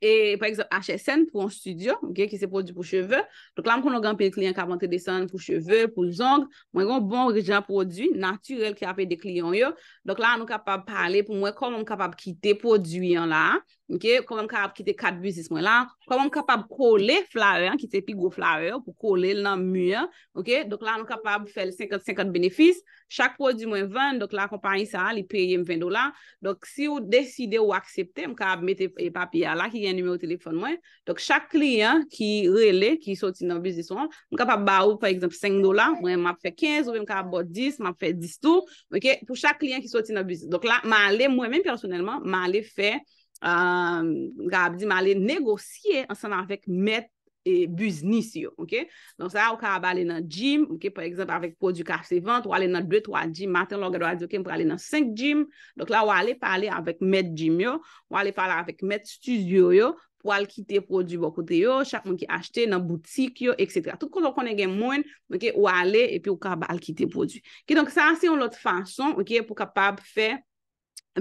Speaker 1: et par exemple HSN pou an studio ok, ki se produ pou cheveu, dok la m konon gan pe kliyan ka vante desen pou cheveu, pou zong, mwen gen bon rejen produ naturel ki a pe de kliyan yo, dok la anon kapab pale pou mwen konon kapab kite produ yon la, ok, konon kapab kite 4 bus dis mwen la, konon kapab kole flare, kite pi go flare, pou kole l nan mwen, ok, dok la anon kapab fe l 50-50 benefis, chak produ mwen 20, dok la kompany sa al, i peye m 20 dola, dok si ou deside ou aksepte, m konon kapab mete papi ya la, ki gen anume ou telefon mwen. Dok, chak klien ki rele, ki soti nan bizis mwen. Mwen kap ap ba ou, fè eksemp, 5 dolan mwen, mwen ap fè 15, mwen ap fè 10 mwen ap fè 10 tout. Ok, pou chak klien ki soti nan bizis. Dok la, mwen mwen mwen personelman, mwen ap fè mwen ap di, mwen ap fè negosye ansan avèk met E business yo, ok? Don sa, ou ka ba ale nan gym, ok? Per exemple, avèk produ karsevant, ou ale nan 2-3 gym, maten lò gèdwa zi ok, m pou ale nan 5 gym, don la ou ale pale avèk med gym yo, ou ale pale avèk med studio yo, pou ale kite produ bokote yo, chak moun ki achte nan boutik yo, etc. Tout kon lò konen gen moun, ok, ou ale, epi ou ka ba ale kite produ. Ok, don sa, se yon lòt fason, ok, pou kapab fè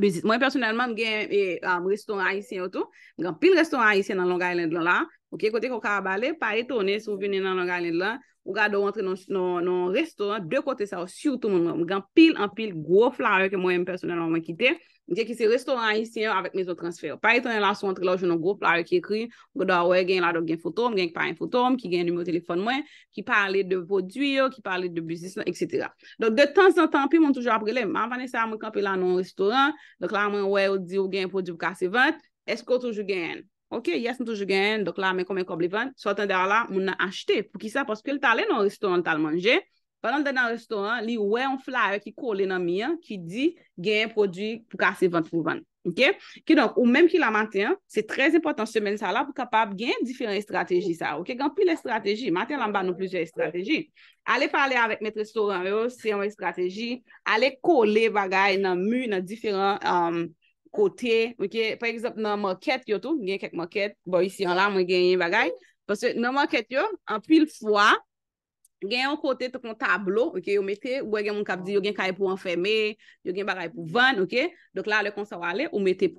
Speaker 1: bizit. Mwen personelman gen euh, restoran Aisyen yo tou, pil restoran Aisyen nan Long Island lò la, Ou ke kote kon ka abale, pa etone, sou vini nan an galen lan, ou ga do rentre nan restoran, de kote sa ou syoutou moun moun. Mwen gen pil an pil gwo flare ke mwen yon personel an mwen kite, mwen gen ki se restoran yon siyon avet mezo transfer. Pa etone la sou rentre la ou joun an gwo flare ki ekri, ou do a we gen la do gen fotoum, gen ki pa ren fotoum, ki gen nime ou telefon mwen, ki pale de voduyo, ki pale de bizis nan, etc. Don de tan san tan pi moun toujou aprele, mwen vane sa mwen kampi la nan restoran, lak la mwen we ou di ou gen prodiv kase vant, esko toujou gen en? Ok, yas nou toujou gen, dok la men komekob li ven, sotan dera la, moun nan achete. Pou ki sa, poske l talen nan restoran tal manje, panan den nan restoran, li wey an flyer ki kole nan miyan, ki di gen yon prodwi pou kase ven pou ven. Ok, ki donk, ou menm ki la mantyen, se trez importan semen sa la pou kapab gen yon diferent estrategi sa. Ok, gen pi le estrategi, mantyen lan ba nou plizye estrategi. Ale pale avèk met restoran yo, se yon estrategi, ale kole bagay nan mu, nan diferent... Euh, kote, wike, pa ekzop nan moket yo tou, gen kek moket, bo, isi an la mwen gen yen bagay, mm. paswe nan moket yo, an pil fwa, gen yon kote tok yon tablo, yon mette, yon e gen moun kap di, yon gen kaye pou anferme, yon gen baraye pou van, ok, dok la le konsa wale, yon mette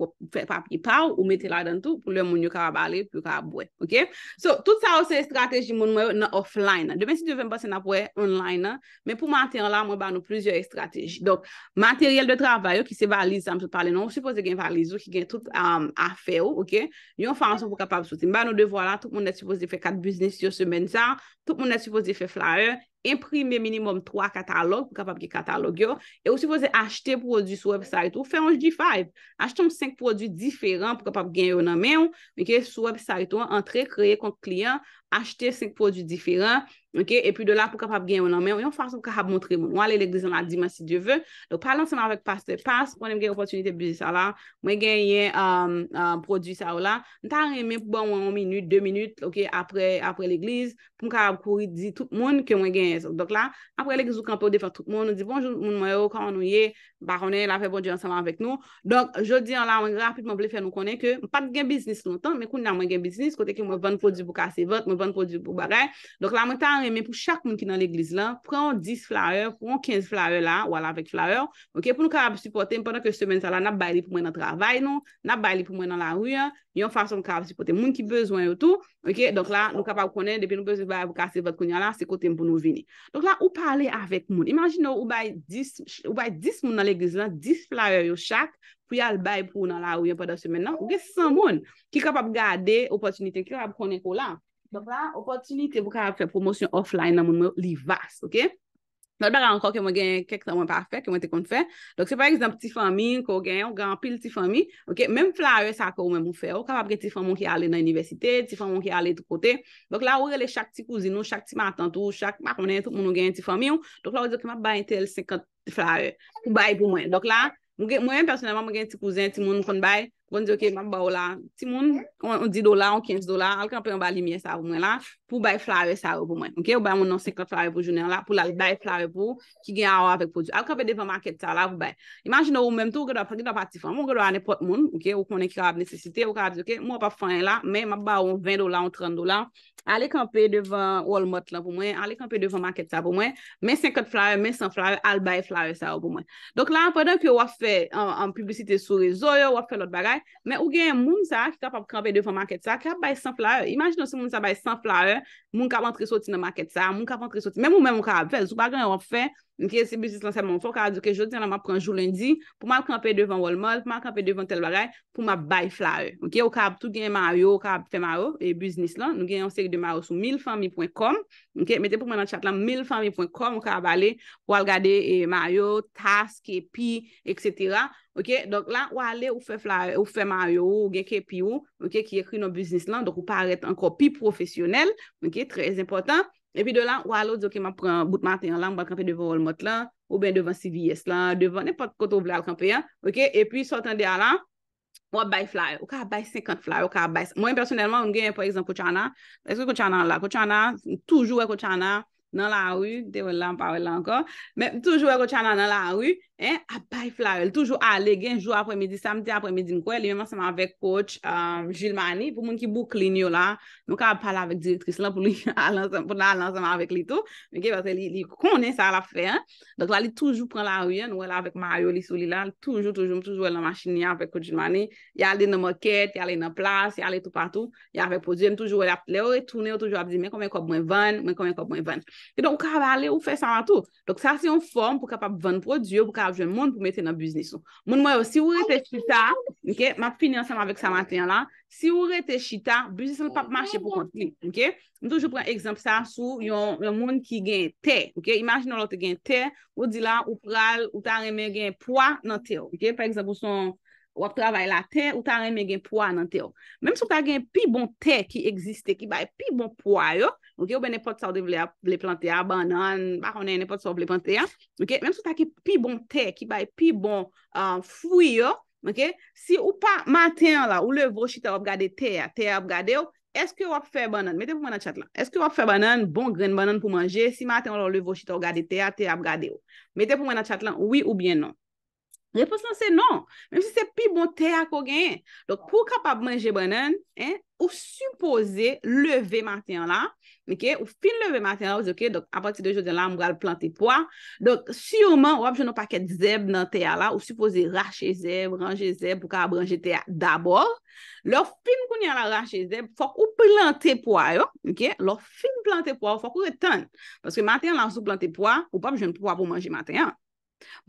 Speaker 1: papi pa ou, yon mette la den tou, pou lè moun yon ka wabale, pou yon ka abwe, ok, so, tout sa ou se estrategi moun mwen, nan offline, demen si dwen basen apwe online, men pou manteyan la, mwen ban nou plizye estrategi, dok, materyel de travay ou, ki se valize amsou pale nou, soupoze gen valize ou, ki gen tout euh, a fe ou, ok, yon área imprimer minimum 3 katalog, pou kapap ki katalog yo, e ou si fose achete prodjou souweb sa etou, fè anj di fayb, achete mwen 5 prodjou diferent pou kapap gen yon anmen yo, mwen ke souweb sa etou an entre, kreye kont klien, achete 5 prodjou diferent, mwen ke epi do la pou kapap gen yon anmen yo, yon fason pou karab montre moun, wale l'eglizan la di man si die vè, lò palansan avèk pas te pas, ponem gen opotunite bi di sa la, mwen gen yon prodjou sa ou la, nta remen pou ban mwen 1 minute, 2 minutes ok, apre l'egliz, pou mwen Donk bon non? la, apre lèk zouk anpè ou de fèr trouk moun, nou di bonjou moun mwen yo, kwa moun nou ye, baronè la fè bonjou ansama avèk nou. Donk, jodi an la, mwen rapid mwen blè fèr nou konè ke, mwen pat gen biznis lontan, mwen koun nan mwen gen biznis, kote ke mwen vèn prodjou pou kase vèt, mwen vèn prodjou pou barè. Donk la, mwen tan remè pou chak moun ki nan lè gliz lan, pran 10 flare, pran 15 flare la, wala vèk flare, ok, pou nou karab supporte, mwen pendant ke semen sa la, nabay li pou mwen nan travay nou, nabay li pou mwen nan la ruyan, yon Ok, donk la, nou kapap konen, depi nou pe se baye pou kase vat konya la, se kote mpou nou vini. Donk la, ou pale avet moun. Imagin nou, ou baye dis moun nan legiz lan, dis flare yo chak, pou yal baye pou nan la ou yon pa da semen nan. Ou gen san moun, ki kapap gade, opotunite ki yo ap konen kon la. Donk la, opotunite pou ka ap fè promosyon offline nan moun moun li vas, ok? No, diba ran anko ke mwen gen kekta mwen pa fek, ke mwen te kont fek. Dok, se pa ek, zanp ti fami, mwen kon gen, mwen gen anpil ti fami. Ok, menm flare sa akou men mwen fek, mwen kapap gen ti fami mwen ki ale nan universite, ti fami mwen ki ale tou kote. Dok la, mwen gen le chak ti kouzino, chak ti mantan tou, chak makonen tout mwen mwen gen ti fami ou. Dok la, mwen gen mwen bayen tel 50 flare, mwen bayen pou mwen. Dok la, mwen mwen personelman mwen gen ti kouzina, ti mwen mwen kont baye, Bon di yo ke mwen ba ou la, ti moun, on di dola, on 15 dola, al kante mwen ba li miye sa ou mwen la, pou bay flare sa ou pou mwen. Ok, ou bay moun non 50 flare pou jounen la, pou la bay flare pou, ki gen a ou avek pou di. Al kante devan market sa ou la, ou bay. Imagin nou, mwen mtou, ou kwen apati fwa, mwen kwen ane pot moun, ok, ou kwen ekra ap nesesite, ou kwen api di yo ke, mwen ap ap fwa en la, men mwen ba ou 20 dola, ou 30 dola, al e kante devan Walmart la pou mwen, men ou gen moun sa, ki tap ap kranve devan maket sa, ki ap bay san flare, imagino se moun sa bay san flare, moun kap antre soti nan maket sa, moun kap antre soti, men moun men moun ka ap fè, sou bagan ap fè Ok, se biznis lan sa moun fò, ka a di ke jòtè nan ma pranjou lundi, pou ma lkampè devan Wal-Mart, pou ma lkampè devan tel bagay, pou ma bay flare. Ok, ou ka ap tout gen Mario, ou ka ap fè Mario, e biznis lan, nou gen yon seri de Mario sou 1000famil.com. Ok, mette pou mè nan chat lan 1000famil.com, ou ka ap bale, wale gade e, Mario, task, epi, etc. Ok, donk la wale ou fè Mario, ou gen KPU, ok, ki ekri nou biznis lan, donk ou paret anko pi profesyonel, ok, trez important. epi do lan, walo di yo ki ma pran bout maten lan, mba kante devan ol mot lan, ou ben devan CVS lan, devan nepot koto vle al kante, ok, epi sotan de lan wabay flay, wakabay 50 flay, wakabay, mwen personelman un gen, por exemple, koutchanan, eske koutchanan la koutchanan, toujou wakoutchanan nan la wu, te wè lan, pa wè lan ankon, mè toujou wè ko chan nan la wu, apay flarel, toujou ale gen, jou apre midi, samti apre midi nkwen, li mè manseman avèk koch euh, Gilmani, pou moun ki bou klini yo la, nou ka apal avèk direktris lan, pou nan alansaman avèk li tou, mè ke basè li kounen sa la fè, lali toujou pran la wu, nou wè la avèk Mario li sou li lan, toujou, toujou, mè toujou wè la machini ya avèk koch Gilmani, ya alè nan mokèt, ya alè nan plas, ya alè tou patou, ya avèk po E don, ou ka avale ou fe san vatou. Dok sa se yon form pou kapap vande prodiyo, pou ka avje moun pou mette nan biznisou. Moun mwè yo, si ou rete chita, ma finanseman vek sa matenyan la, si ou rete chita, biznisou l pape mache pou kontini. Mwen tou jè pren ekzamp sa sou yon moun ki gen te. Imagin nou lote gen te, ou di la, ou pral, ou ta reme gen pwa nan te yo. Fè ekzampou son wap travay la te, ou ta reme gen pwa nan te yo. Mèm sou ta gen pi bon te ki egziste, ki bay pi bon pwa yo, Ok, ou ben ne pot sa ou de vle plante a banan, bako nen ne pot sa ou vle plante a, ok, menm sou ta ki pi bon ter, ki bay pi bon euh, fwiyo, ok, si ou pa matin la ou le voshita wap gade ter, ter wap gade yo, eske wap fe banan, mette pou mwen a tchat lan, eske wap fe banan, bon gren banan pou manje, si matin la ou le voshita wap gade ter, ter wap gade yo, mette pou mwen a tchat lan, oui ou bien non. Reposan se non, menm se se pi bon teya ko genye. Dok pou kapap manje banen, ou supose leve matenya la, ou fin leve matenya la, ou seke, apatide jo den la, mou gal planti pwa. Dok sureman, wap jenou paket zeb nan teya la, ou supose rache zeb, ranje zeb, pou ka abranje teya dabor. Le fin koun yon la rache zeb, fok ou planti pwa yo, le fin planti pwa, fok ou retan. Paske matenya lan sou planti pwa, ou pap jenou pwa pou manje matenya.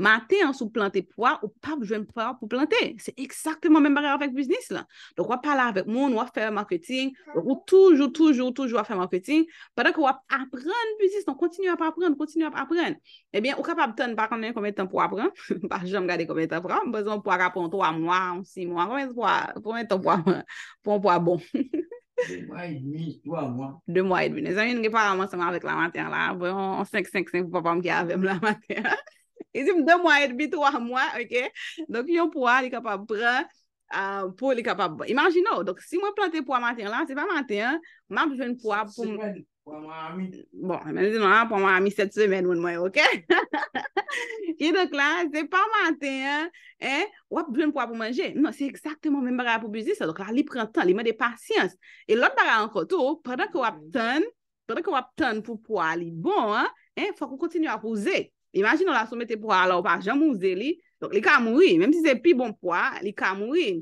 Speaker 1: ma te an sou plante pou a ou pa pou jwenn pou a plante se eksakteman men barè avèk biznis la dok wap pala avèk moun wap fè marketing ou toujou toujou toujou wap fè marketing padak wap apren biznis nou kontinu ap apren ebyen ou kapap ton par konnen kome tan pou apren par jom gade kome tan pran bezon pou a rapon 3 mwa ou 6 mwa kome tan pou a bon 2 mwa et vini 2 mwa et vini zan yon repara mwen seman avèk la maten la 5-5-5 pou papam ki avèm la maten E zim, 2 mwa et bi 3 mwa, ok? Donk yon pouwa li kapab pran, euh, pou li kapab, imagino, donk si mwen plante pouwa mantin lan, se pa mantin, mwen apjwen pouwa pou... Se mwen apjwen pouwa mwa amin. Bon, mwen apjwen pouwa mwa amin 7 semen mwen mwen, ok? E donk lan, se pa mantin, wapjwen pouwa pou manje. Non, se eksakten mwen mbara pou buzi sa, donk la li prantan, li mwen de pasyans. E londara anko tou, pwedeke wap mm. ton, pwedeke wap ton pou pouwa li bon, fwa kon kontinu apouze. imagine ou la soumete pou ala ou pa jam mouze li, donk li ka moui, menm si se pi bon pwa, li ka moui.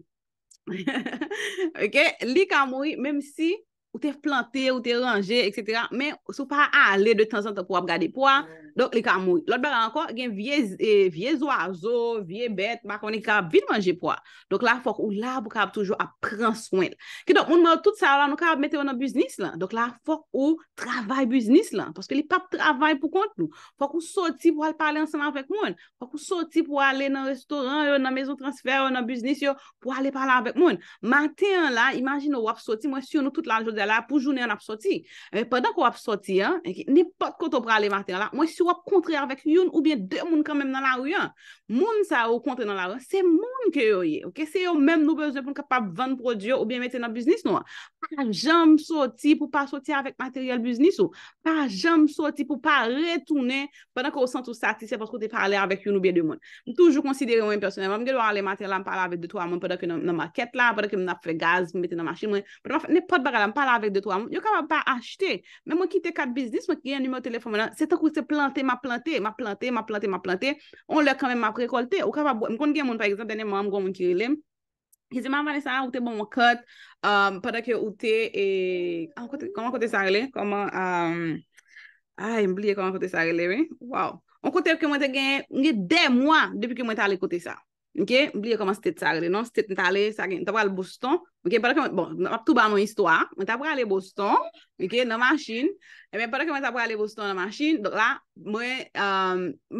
Speaker 1: Ok, li ka moui, menm si... te planté, ou te rangé, etc. Men sou pa ale de tanzan te kou ap gade pou a, donk li ka mou. Lot be la anko gen vie zwa zo, vie bet, bako ni ka vil manje pou a. Donk la fok ou la pou ka ap toujou ap pran swen. Ki donk, moun moun tout sa la nou ka ap mette ou nan biznis lan. Donk la fok ou travay biznis lan. Paske li pap travay pou kont nou. Fok ou soti pou al pale ansan anvek moun. Fok ou soti pou ale nan restoran yo, nan mezon transfer yo, nan biznis yo, pou ale pale anvek moun. Maten la, imagino wap soti, mwen syon nou tout la anjou del pou jounè an ap soti. Eh, padak ou ap soti, nipot koto prale mater ala, mwen si wap kontre avèk yon oubyen dè moun kèmèm nan la ouyan. Moun sa ou kontre nan la ouyan, se moun kè yoye. Se yon mèm nou bezèp mwen kapap vèn prodyo oubyen metè nan biznis nou. Pa jam soti pou pa soti avèk mater yon biznis ou. Pa jam soti pou pa retounè padak ou sentou satise paskou te prale avèk yon oubyen dè moun. Toujou konsidere mwen personè. Mwen gèdwa alè mater ala mpala avèk yo ka pa pa achete men mwen kite kat biznis, mwen kiye yon nume ou telefon se ta kou se plante, ma plante, ma plante ma plante, ma plante, on lè kame ma prekolte yo ka pa bo, mwen kon gen moun, par exemple, dene man mwen kirele, ki se man manesan wote bon wakot, padak yo wote e, koman kote sa rele koman ay, mblie koman kote sa rele, wè waw, wakote ke mwen te gen nye de mwa depi ke mwen te ale kote sa mke, mbliye koman stet sa rele, non, stet nta le, sa gen, ta pral boston, mke, bon, nap tou ban nou istwa, mwen ta pral le boston, mke, nan masjin, e men pral ke mwen ta pral le boston nan masjin, do la, mwen,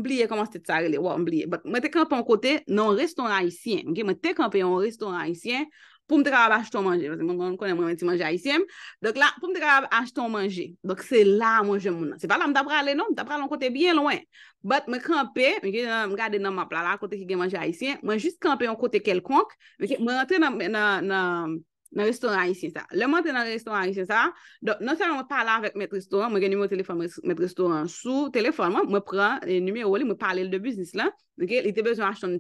Speaker 1: mbliye koman stet sa rele, wou, mbliye, bat, mwen te kampan kote nan reston haisyen, mke, mwen te kampan yon reston haisyen, pou m te karab acheton manje. M konen mwen ti manje Aisyem. Dok la, pou m te karab acheton manje. Dok se la mwen jem mounan. Se pala m tab prale non, m tab prale m konten byen lwen. Bat m kranpe, m gade nan m aplala, konten ki gen manje Aisyem, m jist kranpe yon konten kelkonk, vike m rentre nan restoran Aisyem sa. Le mante nan restoran Aisyem sa. Dok non seman m te pala vek met restoran, m gen nime ou telefon, met restoran sou, telefonman, m pre, nime ou li, m pale l de biznis la. Vike, li te bezon acheton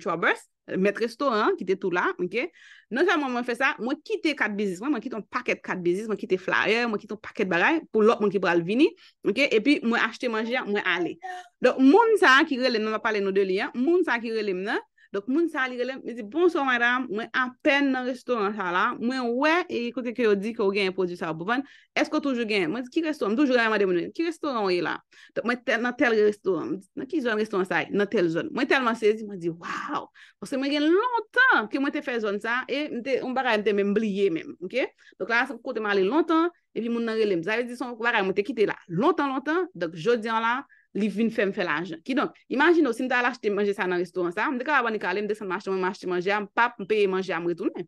Speaker 1: met resto, kite tout la, ok, non sa mwen mwen fe sa, mwen kite kat bizis, mwen kite un paket kat bizis, mwen kite flyer, mwen kite un paket bagay, pou lop mwen ki pral vini, ok, epi mwen achete manjia, mwen ale. Don, moun sa akirele, mwen va pale nou de li, moun sa akirele mnen, Donk moun sa li relem, mwen di, bonso madame, mwen apen nan restoran sa la, mwen wè, e kote ki yo di ki yo gen yon produsa wapouvan, esko toujou gen, mwen di, ki restoran, doujou gen yon mademounen, ki restoran wè e la? Donk mwen tel nan tel restoran, mwen di, nan ki zonan restoran sa la, e? nan tel zonan, mwen tel manse, mwen di, waw, mwen se mwen gen lontan ki mwen te fè zon sa, e mwen te, mwen baray mwen te mwen blye mwen, ok? Donk la, sa kote mwen ale lontan, e pi moun nan relem, zave di son, baray mwen te kite la, lontan lontan, donk jodian la, ok? li vin fèm fè l'anjè. Ki don, imagine osi, mwen te alache te manje sa nan restoran sa, mwen dekabab wane ka ale, mwen dekabab wane manje sa, mwen manje te manje, mwen pape, mwen peye manje a mwetounen.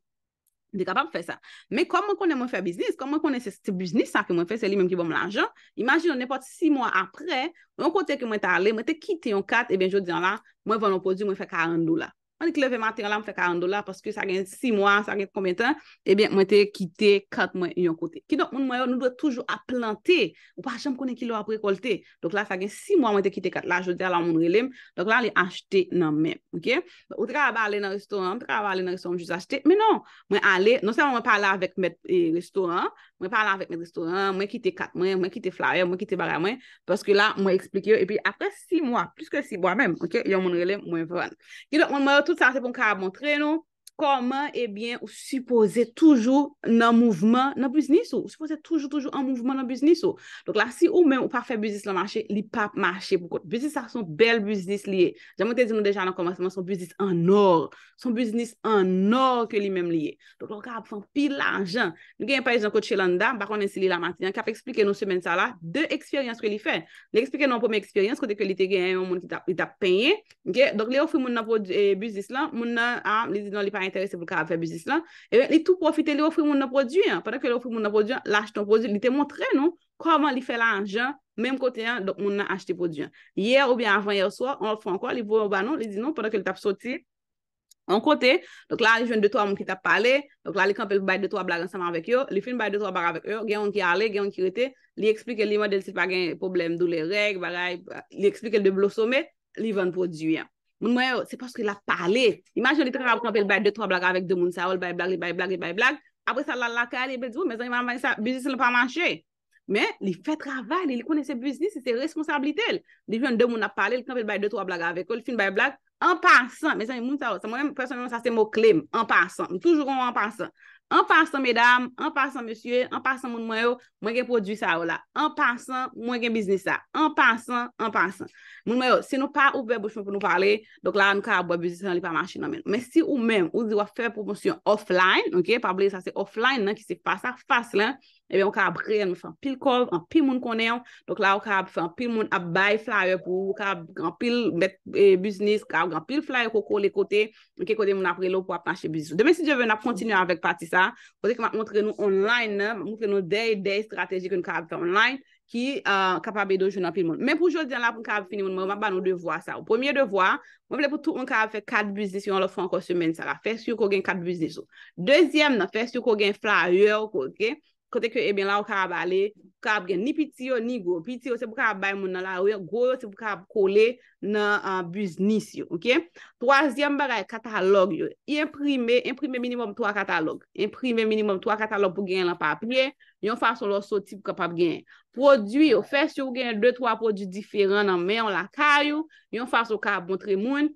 Speaker 1: Mwen dekabab fè sa. Men kom mwen konen mwen fè biznis, kom mwen konen se se biznis sa ki mwen fè, se li menm ki bom l'anjè, imagine nèpot si mwen apre, mwen kote ki mwen ta ale, mwen te kite yon kat, e eh ben jò diyan la, mwen vòl yon podi, mwen fè 40 loul Mwen di ki leve materan la, mwen fe 40 dolar, paske sa gen 6 mwa, sa gen kome tan, ebyen mwen te kite 4 mwen yon kote. Ki dok mwen mwen yo, nou dwe toujou a planté, wajan m konen kilo a prekolte, dok la sa gen 6 mwa mwen te kite 4, la jote ala moun relèm, dok la li achete nan mè, ouke? Ou te ka ba ale nan restoran, te ka ba ale nan restoran, juz achete, mwen non, mwen ale, non se mwen mwen pa ala avèk mè restoran, mwen pa ala avèk mè restoran, mwen kite 4 mwen, mwen kite tout certo c'est pour qu'on montre nous. Koman, ebyen, ou suppose toujou nan mouvman nan biznis ou. Ou suppose toujou, toujou nan mouvman nan biznis ou. Donk la, si ou men ou pa fè biznis la marchè, li pa marchè pou kote. Biznis sa son bel biznis li e. Jamon te zinou deja nan koman, son biznis an or. Son biznis an or ke li men li e. Donk la, ap fè pil ajan. Nou genye paye jan kote chè landa, bakon ensili la matyan, kap eksplike nou semen sa la, de eksperyans kwe li fè. Lè eksplike nou pou mè eksperyans kote ke li te genye, yon moun li tap penye. Donk le ou fè moun nan pou Ewen li tou profite li ofri moun nan produyen, padak ke li ofri moun nan produyen, lache ton produyen, li te montre nou, koman li fe la anjan, menm kote yan, donk moun nan achete produyen. Yer ou bien avan yerswa, on l fwa anko, li pou mou ban nou, li di nou, padak ke li tap soti, an kote, donk la li jwen de to a moun ki tap pale, donk la li kampel baye de to a blage ansaman vek yo, li fin baye de to a baga vek yo, gen yon ki ale, gen yon ki rete, li eksplike li madel si pa gen problem dou le reg, baray, li eksplike li de blosome, li ven produyen. Moun mwen yo, se paske la pale, imajan li trevap konpe l baye 2-3 blaga avek do moun sa ou, l baye blage, l baye blage, l baye blage, apres sa la laka li bejou, mezan li man manye sa, buzis li pa manche, me, li fe travale, li kone se buzis, se se responsabilite l, dijen do moun la pale, l kanpe l baye 2-3 blaga avek ou, l fin baye blage, an pasan, mezan li moun sa ou, sa mwen mwen presenman sa se mou klem, an pasan, mi toujou an an pasan. An pasan, mèdam, an pasan, mèsyè, an pasan, moun mèyo, mwen gen produs sa ou la. An pasan, mwen gen biznis sa. An pasan, an pasan. Moun mèyo, se nou pa ouver bouchman pou nou pale, dok la, nou ka aboy biznis san li pa machin nan men. Men si ou men, ou diwa fè proponsyon offline, ok, pabli sa se offline nan ki se fasa fasa lan, Ebe, ou ka ap brey, nou fè an pil kolv, an pil moun konen. Donc, la, ou ka ap fè an pil moun ap bay flyer pou, ou ka ap gampil bet biznis, ka ap gampil flyer koko euh, le kote, mwen ke kote moun ap relo pou ap panche biznis. Deme, si je ven ap kontinu anvek pati sa, pote ki mwen montre nou online, mwen montre nou dey, dey strategik mwen ka ap fè online, ki kapabè dojoun an pil moun. Men pou jòz diyan la pou mwen ka ap fini moun, mwen mwen ban nou devwa sa. Ou pwemye devwa, mwen ple pou tout mwen ka ap fè kat biznis yon lò fè anko semen sa la. Fè syou k Kote ke e eh ben la ou ka abale, pou ka ap gen ni piti yo, ni gwo. Piti yo se pou ka abay moun nan la wè, gwo yo se pou ka ap kole nan eh, busnis yo, ok? Troasyen bagay, katalog yo. Imprime, imprime minimum 3 katalog. Imprime minimum 3 katalog pou gen la papye. Yon fason lò soti pou ka ap gen. Produy yo, fes yo gen 2-3 prodjou diferent nan men yon lakay yo. Yon fason pou ka ap montre moun.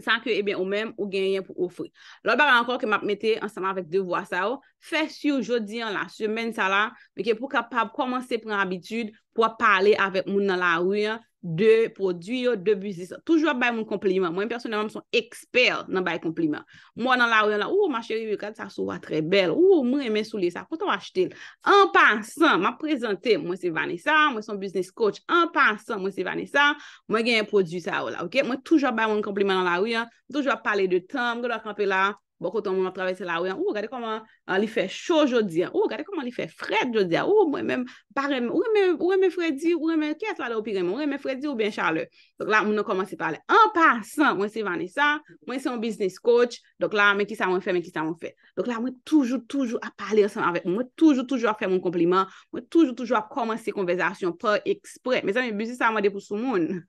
Speaker 1: San ke e eh ben ou men ou genyen pou oufri. Lòl bar ankon ke map mette ansaman vek devwa sa ou, oh, fè si ou jodi an la semen sa la, meke pou kapap komanse pren abitud pou ap pale avek moun nan la ouyan De prodwyo, de biznisa. Toujwa bay moun kompliment. Mwen personelman mson ekspert nan bay kompliment. Mwen nan la oh, ouyan oh, la, ou, ma cheri, yon kade sa souwa tre bel. Ou, mwen eme souli sa. Kote wachete l. An pan san, mwen prezante, mwen se Vanessa, mwen son biznisa coach. An pan san, mwen se Vanessa, mwen genye prodwyo sa oula, ok? Mwen toujwa bay moun kompliment nan la ouyan. Toujwa pale de tan, mwen kote wakampe la. Mwen kote moun atravesse la ouyan. Ou, oh, kade koman? li fe cho jodi, ou gade koman li fe fred jodi, ou mwen mwen parem, ou mwen mwen fredi, ou mwen mwen fredi ou bwen chale. Donc la mwen nou komanse pale. An pasan, mwen se Vanessa, mwen se yon business coach, donc la mwen ki sa mwen fe, mwen ki sa mwen fe. Donc la mwen toujou, toujou a pale yon san avek, mwen toujou, toujou a fe mwen kompliment, mwen toujou, toujou a komanse konvezasyon pa ekspre. Mwen se mwen buse sa amade pou sou moun.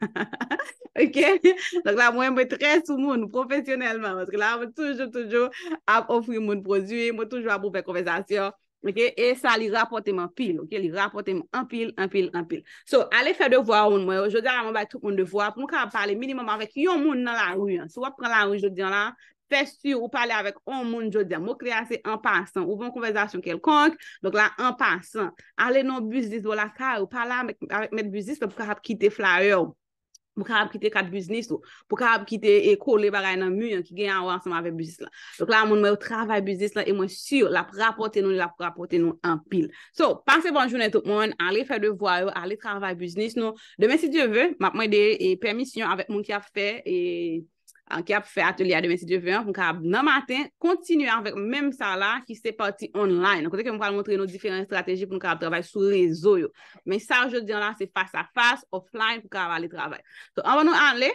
Speaker 1: pou pe konvezasyon, ok, e sa li rapote man pil, ok, li rapote man an pil, an pil, an pil. So, ale fè devwa un mwen, yo, jodia an mwen bay tout mwen devwa pou mwen ka pale minimum avèk yon moun nan la ruyen, sou ap pran la ruyen jodia an la, fè sy ou pale avèk yon moun jodia an, mwen krease an pasan, ou ven bon konvezasyon kelkonk, donk la an pasan, ale non buzis wola ka, ou pale avèk met buzis, pou ka ap kite flare ou, pou ka ap kite kat biznis nou, pou ka ap kite e kole bagay nan myon ki gen anwa anseman avè biznis lan. Donk la, moun mwen yon travay biznis lan, e mwen si yon, la pou rapote nou, la pou rapote nou an pil. So, panse bonjounen tout moun, ale fè devwa yo, ale travay biznis nou. Deme si diyo vè, map mwen dey, e permisyon avè moun ki av fè, e... anke a pou fè atelier a 2006-2021 pou nou karab nan maten, kontinu anvek menm sa la ki se parti online. Ankote ke mwen pral montre nou diferent strategi pou nou karab trabay sou rezo yo. Men sa jodian la se fasa-fasa, offline pou karab ale trabay. To anwa nou anle,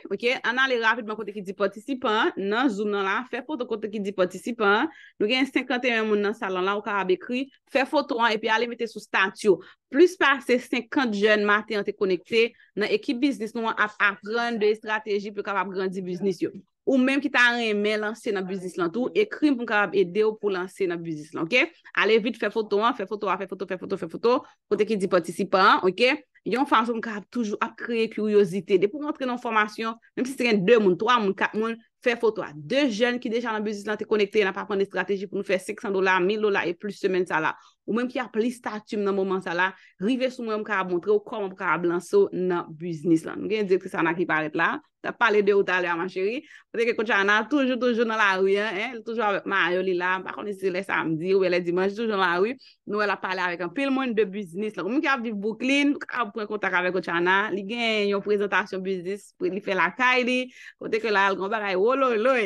Speaker 1: anle rapid mankote ki di potisipan, nan zoom nan la, fè foto kote ki di potisipan, nou gen 51 moun nan sa lan la ou karab ekri, fè foto an, epi ale mette sou statyo. Plus pa se 50 jen mati an te konekte nan ekip biznis nou an ap ap rande strategi pou kap ap randi biznis yon. Ou menm ki ta an reme lanse nan biznis lan tou, ekrim pou kap ap ede ou pou lanse nan biznis lan, ok? Ale vit fè foto an, fè foto an, fè foto, fè foto, fè foto, fè foto, pote ki di participant, ok? Yon fason pou kap ap toujou ap kreye kuryozite. Depou rentre nan formasyon, menm si se gen 2 moun, 3 moun, 4 moun, Fè foto a de jen ki deja nan buznis lan te konekte, nan pa pwende strategi pou nou fè 600 dolar, 1000 dolar, e plus semen sa la. Ou menm ki a pli statum nan mouman sa la, rive sou mwen mkara montre ou kon mwen mkara blanso nan buznis lan. Nou gen dire ki sa nan ki paret la. ta pale de ou talwe a man chiri kote ke ko chana toujou toujou nan la ou toujou avek ma a yo li la bako ni si le samdi ou le dimanj toujou nan la ou nou el a pale avek an pil moun de biznis nou moun ki ap viv bouklin ki ap pre kontak avek ko chana li gen yon prezentasyon biznis pou li fe lakay li kote ke la al gombar ay woloy loy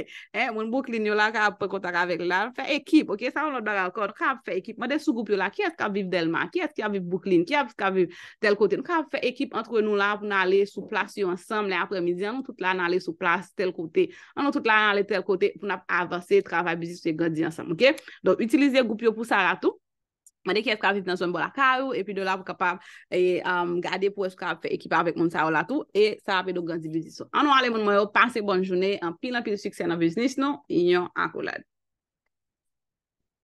Speaker 1: moun bouklin yo la ki ap pre kontak avek la fe ekip ok sa yon lot bagal kod ki ap fe ekip ma de sou goup yo la ki ap se ka viv delman ki ap se ka viv bouklin ki ap se ka viv tel kote nou ki ap fe ekip entre nou la pou tout la nan ale sou plas tel kote, anou tout la nan ale tel kote pou nap avase travay bizisou e gandzi ansam, ok? Don, utilize goupio pou sar atou, man deke fka vit nan son bol akaru, epi do la pou kapab e gade pou fka ffe ekipa avik moun sar ol atou, e sar api do gandzi bizisou. Anou ale moun moun yo, panse bon jouni, an pilan pilan sikse nan viznis nou, inyon an kolad.